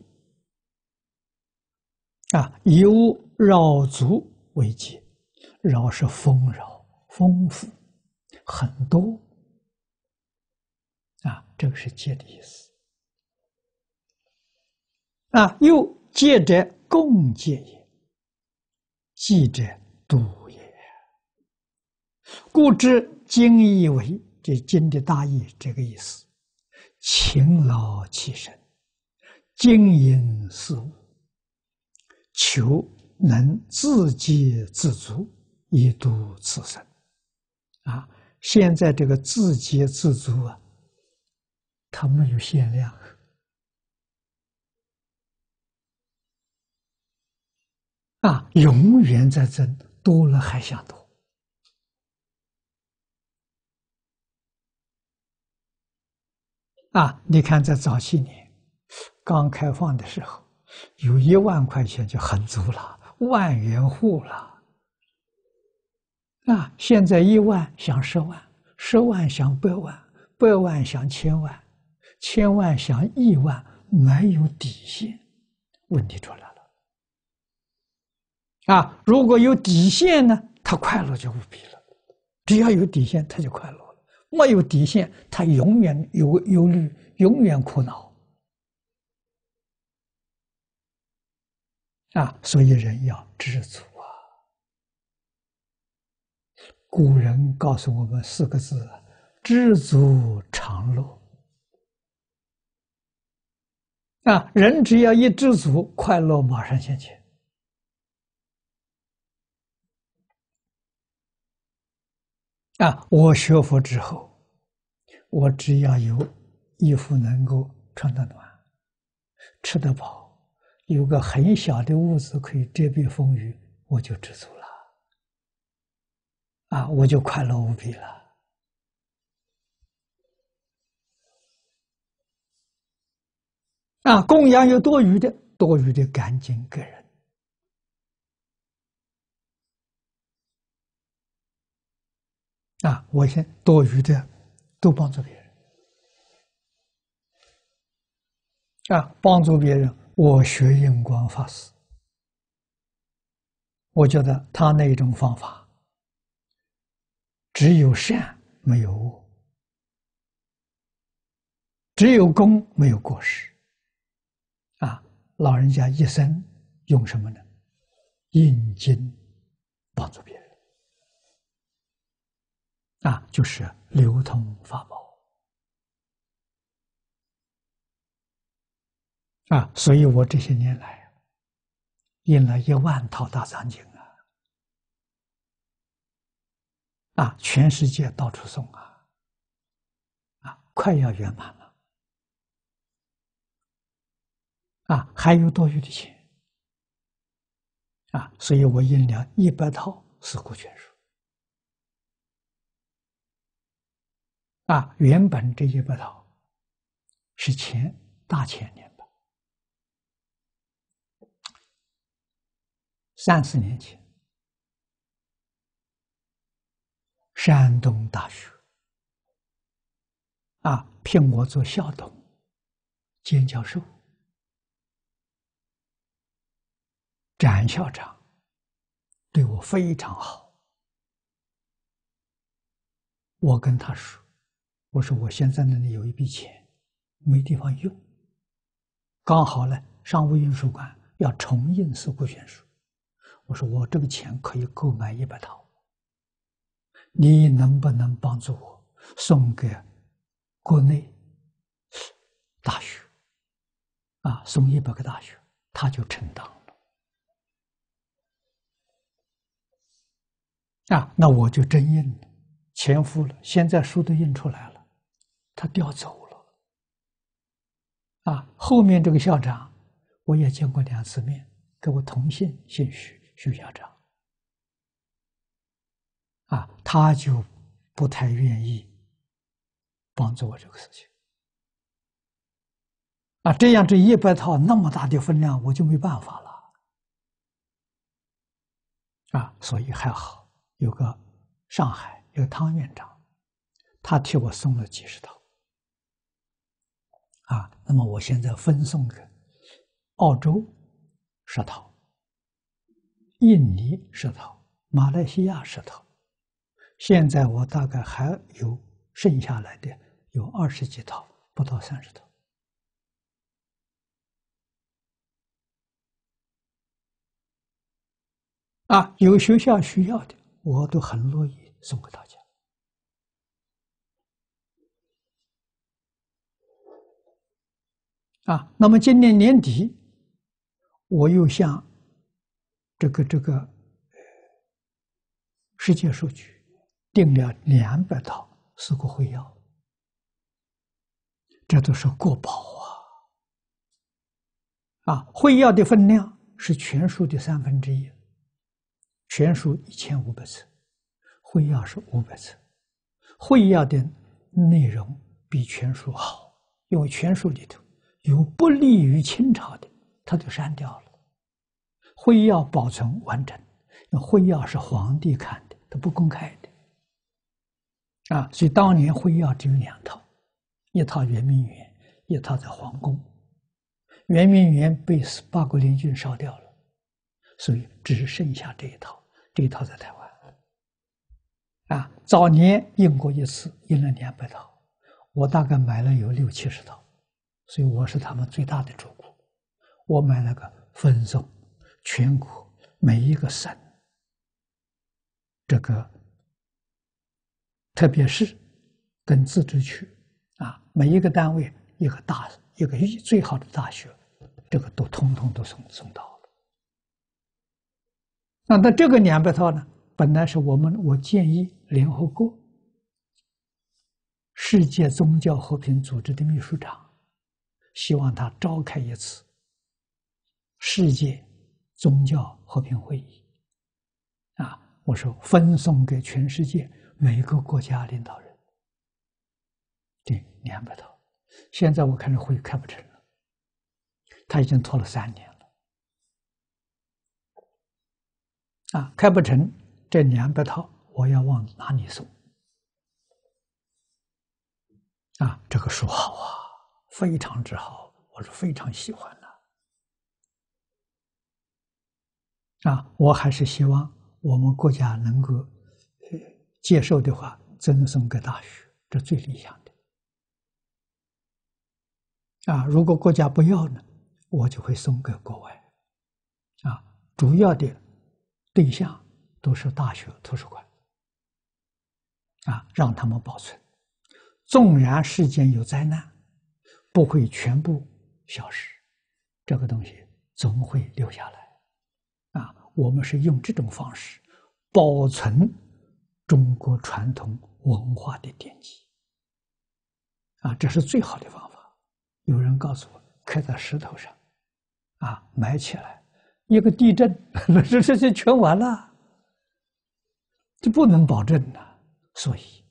啊，以绕足为接，绕是丰饶、丰富、很多啊，这个是“借”的意思啊。又借者共借也，计者度也，故知经以为这经的大意，这个意思。勤劳其身，经营事务，求能自给自足以度此生。啊，现在这个自给自足啊，它没有限量，啊，永远在争，多了还想多。啊！你看，在早些年刚开放的时候，有一万块钱就很足了，万元户了。啊！现在一万想十万，十万想百万，百万想千万，千万想亿万，没有底线，问题出来了。啊！如果有底线呢，他快乐就无比了。只要有底线，他就快乐。没有底线，他永远有忧虑，永远苦恼啊！所以人要知足啊！古人告诉我们四个字：知足常乐。啊，人只要一知足，快乐马上现前。啊！我学佛之后，我只要有衣服能够穿得暖、吃得饱，有个很小的屋子可以遮蔽风雨，我就知足了。啊，我就快乐无比了。啊，供养有多余的，多余的赶紧给人。啊，我先多余的都帮助别人啊，帮助别人，我学印光法师，我觉得他那一种方法，只有善没有恶，只有功没有过失啊。老人家一生用什么呢？印经帮助别人。啊，就是流通法宝。啊，所以我这些年来印了一万套大藏经啊，啊，全世界到处送啊，啊，快要圆满了，啊，还有多余的钱，啊，所以我印了一百套四库全书。啊，原本这些报道是前大前年吧，三十年前，山东大学啊，聘我做校董兼教授，展校长对我非常好，我跟他说。我说，我现在那里有一笔钱，没地方用。刚好呢，商务印书馆要重印《四库全书》，我说我这个钱可以购买一百套。你能不能帮助我送给国内大学？啊，送一百个大学，他就承担了。啊，那我就真印了，前付了。现在书都印出来了。他调走了，啊，后面这个校长，我也见过两次面，跟我同姓，姓徐，徐校长，啊，他就不太愿意帮助我这个事情，啊，这样这一百套那么大的分量，我就没办法了，啊，所以还好有个上海有汤院长，他替我送了几十套。啊，那么我现在分送给澳洲、石头、印尼、石头、马来西亚、石头。现在我大概还有剩下来的有二十几套，不到三十套。啊，有学校需要的，我都很乐意送给大家。啊，那么今年年底，我又向这个这个世界数据订了两百套《四国会要》，这都是过保啊！啊，会要的分量是全书的三分之一，全书一千五百册，会要是五百册，会要的内容比全书好，因为全书里头。有不利于清朝的，他就删掉了。徽要保存完整，徽要是皇帝看的，他不公开的啊。所以当年徽要只有两套，一套圆明园，一套在皇宫。圆明园被八国联军烧掉了，所以只剩下这一套。这一套在台湾啊。早年印过一次，印了两百套，我大概买了有六七十套。所以我是他们最大的主顾，我买了个分送，全国每一个省，这个特别是跟自治区啊，每一个单位一个大一个最好的大学，这个都通通都送送到了。那那这个两百套呢，本来是我们我建议联合国世界宗教和平组织的秘书长。希望他召开一次世界宗教和平会议，啊！我说分送给全世界每一个国家领导人，这两百套，现在我看这会开不成了，他已经拖了三年了，啊，开不成，这两百套我要往哪里送？啊，这个说好啊。非常之好，我是非常喜欢的啊！我还是希望我们国家能够接受的话，赠送给大学，这最理想的啊。如果国家不要呢，我就会送给国外啊。主要的对象都是大学图书馆啊，让他们保存。纵然世间有灾难。不会全部消失，这个东西总会留下来，啊，我们是用这种方式保存中国传统文化的典籍，啊，这是最好的方法。有人告诉我，刻在石头上，啊，埋起来，一个地震，那这这些全完了，这不能保证的，所以，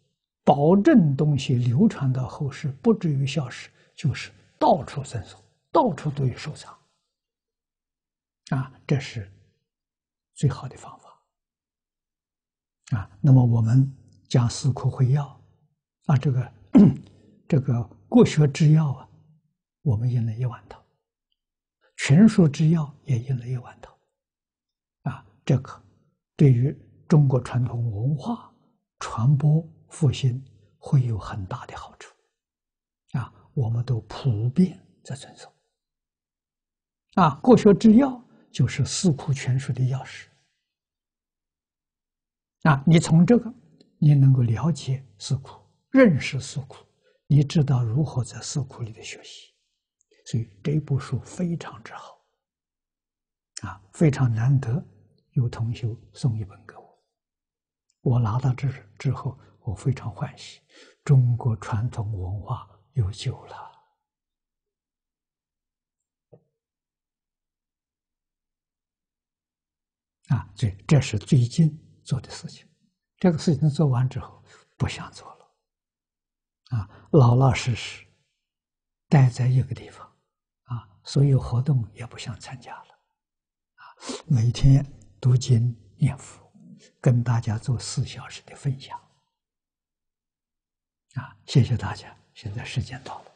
保证东西流传到后世不至于消失。就是到处搜索，到处都有收藏啊，这是最好的方法啊。那么我们讲四库会要啊，这个这个国学之要啊，我们印了一万套，群书之要也印了一万套啊。这个对于中国传统文化传播复兴会有很大的好处。我们都普遍在遵守。啊，国学之要就是四库全书的钥匙。啊，你从这个，你能够了解四库，认识四库，你知道如何在四库里的学习，所以这部书非常之好，啊，非常难得。有同学送一本给我，我拿到这之后，我非常欢喜，中国传统文化。有救了！啊，这这是最近做的事情。这个事情做完之后，不想做了。啊，老老实实待在一个地方。啊，所有活动也不想参加了。啊，每天读经念佛，跟大家做四小时的分享。啊，谢谢大家。现在时间到了。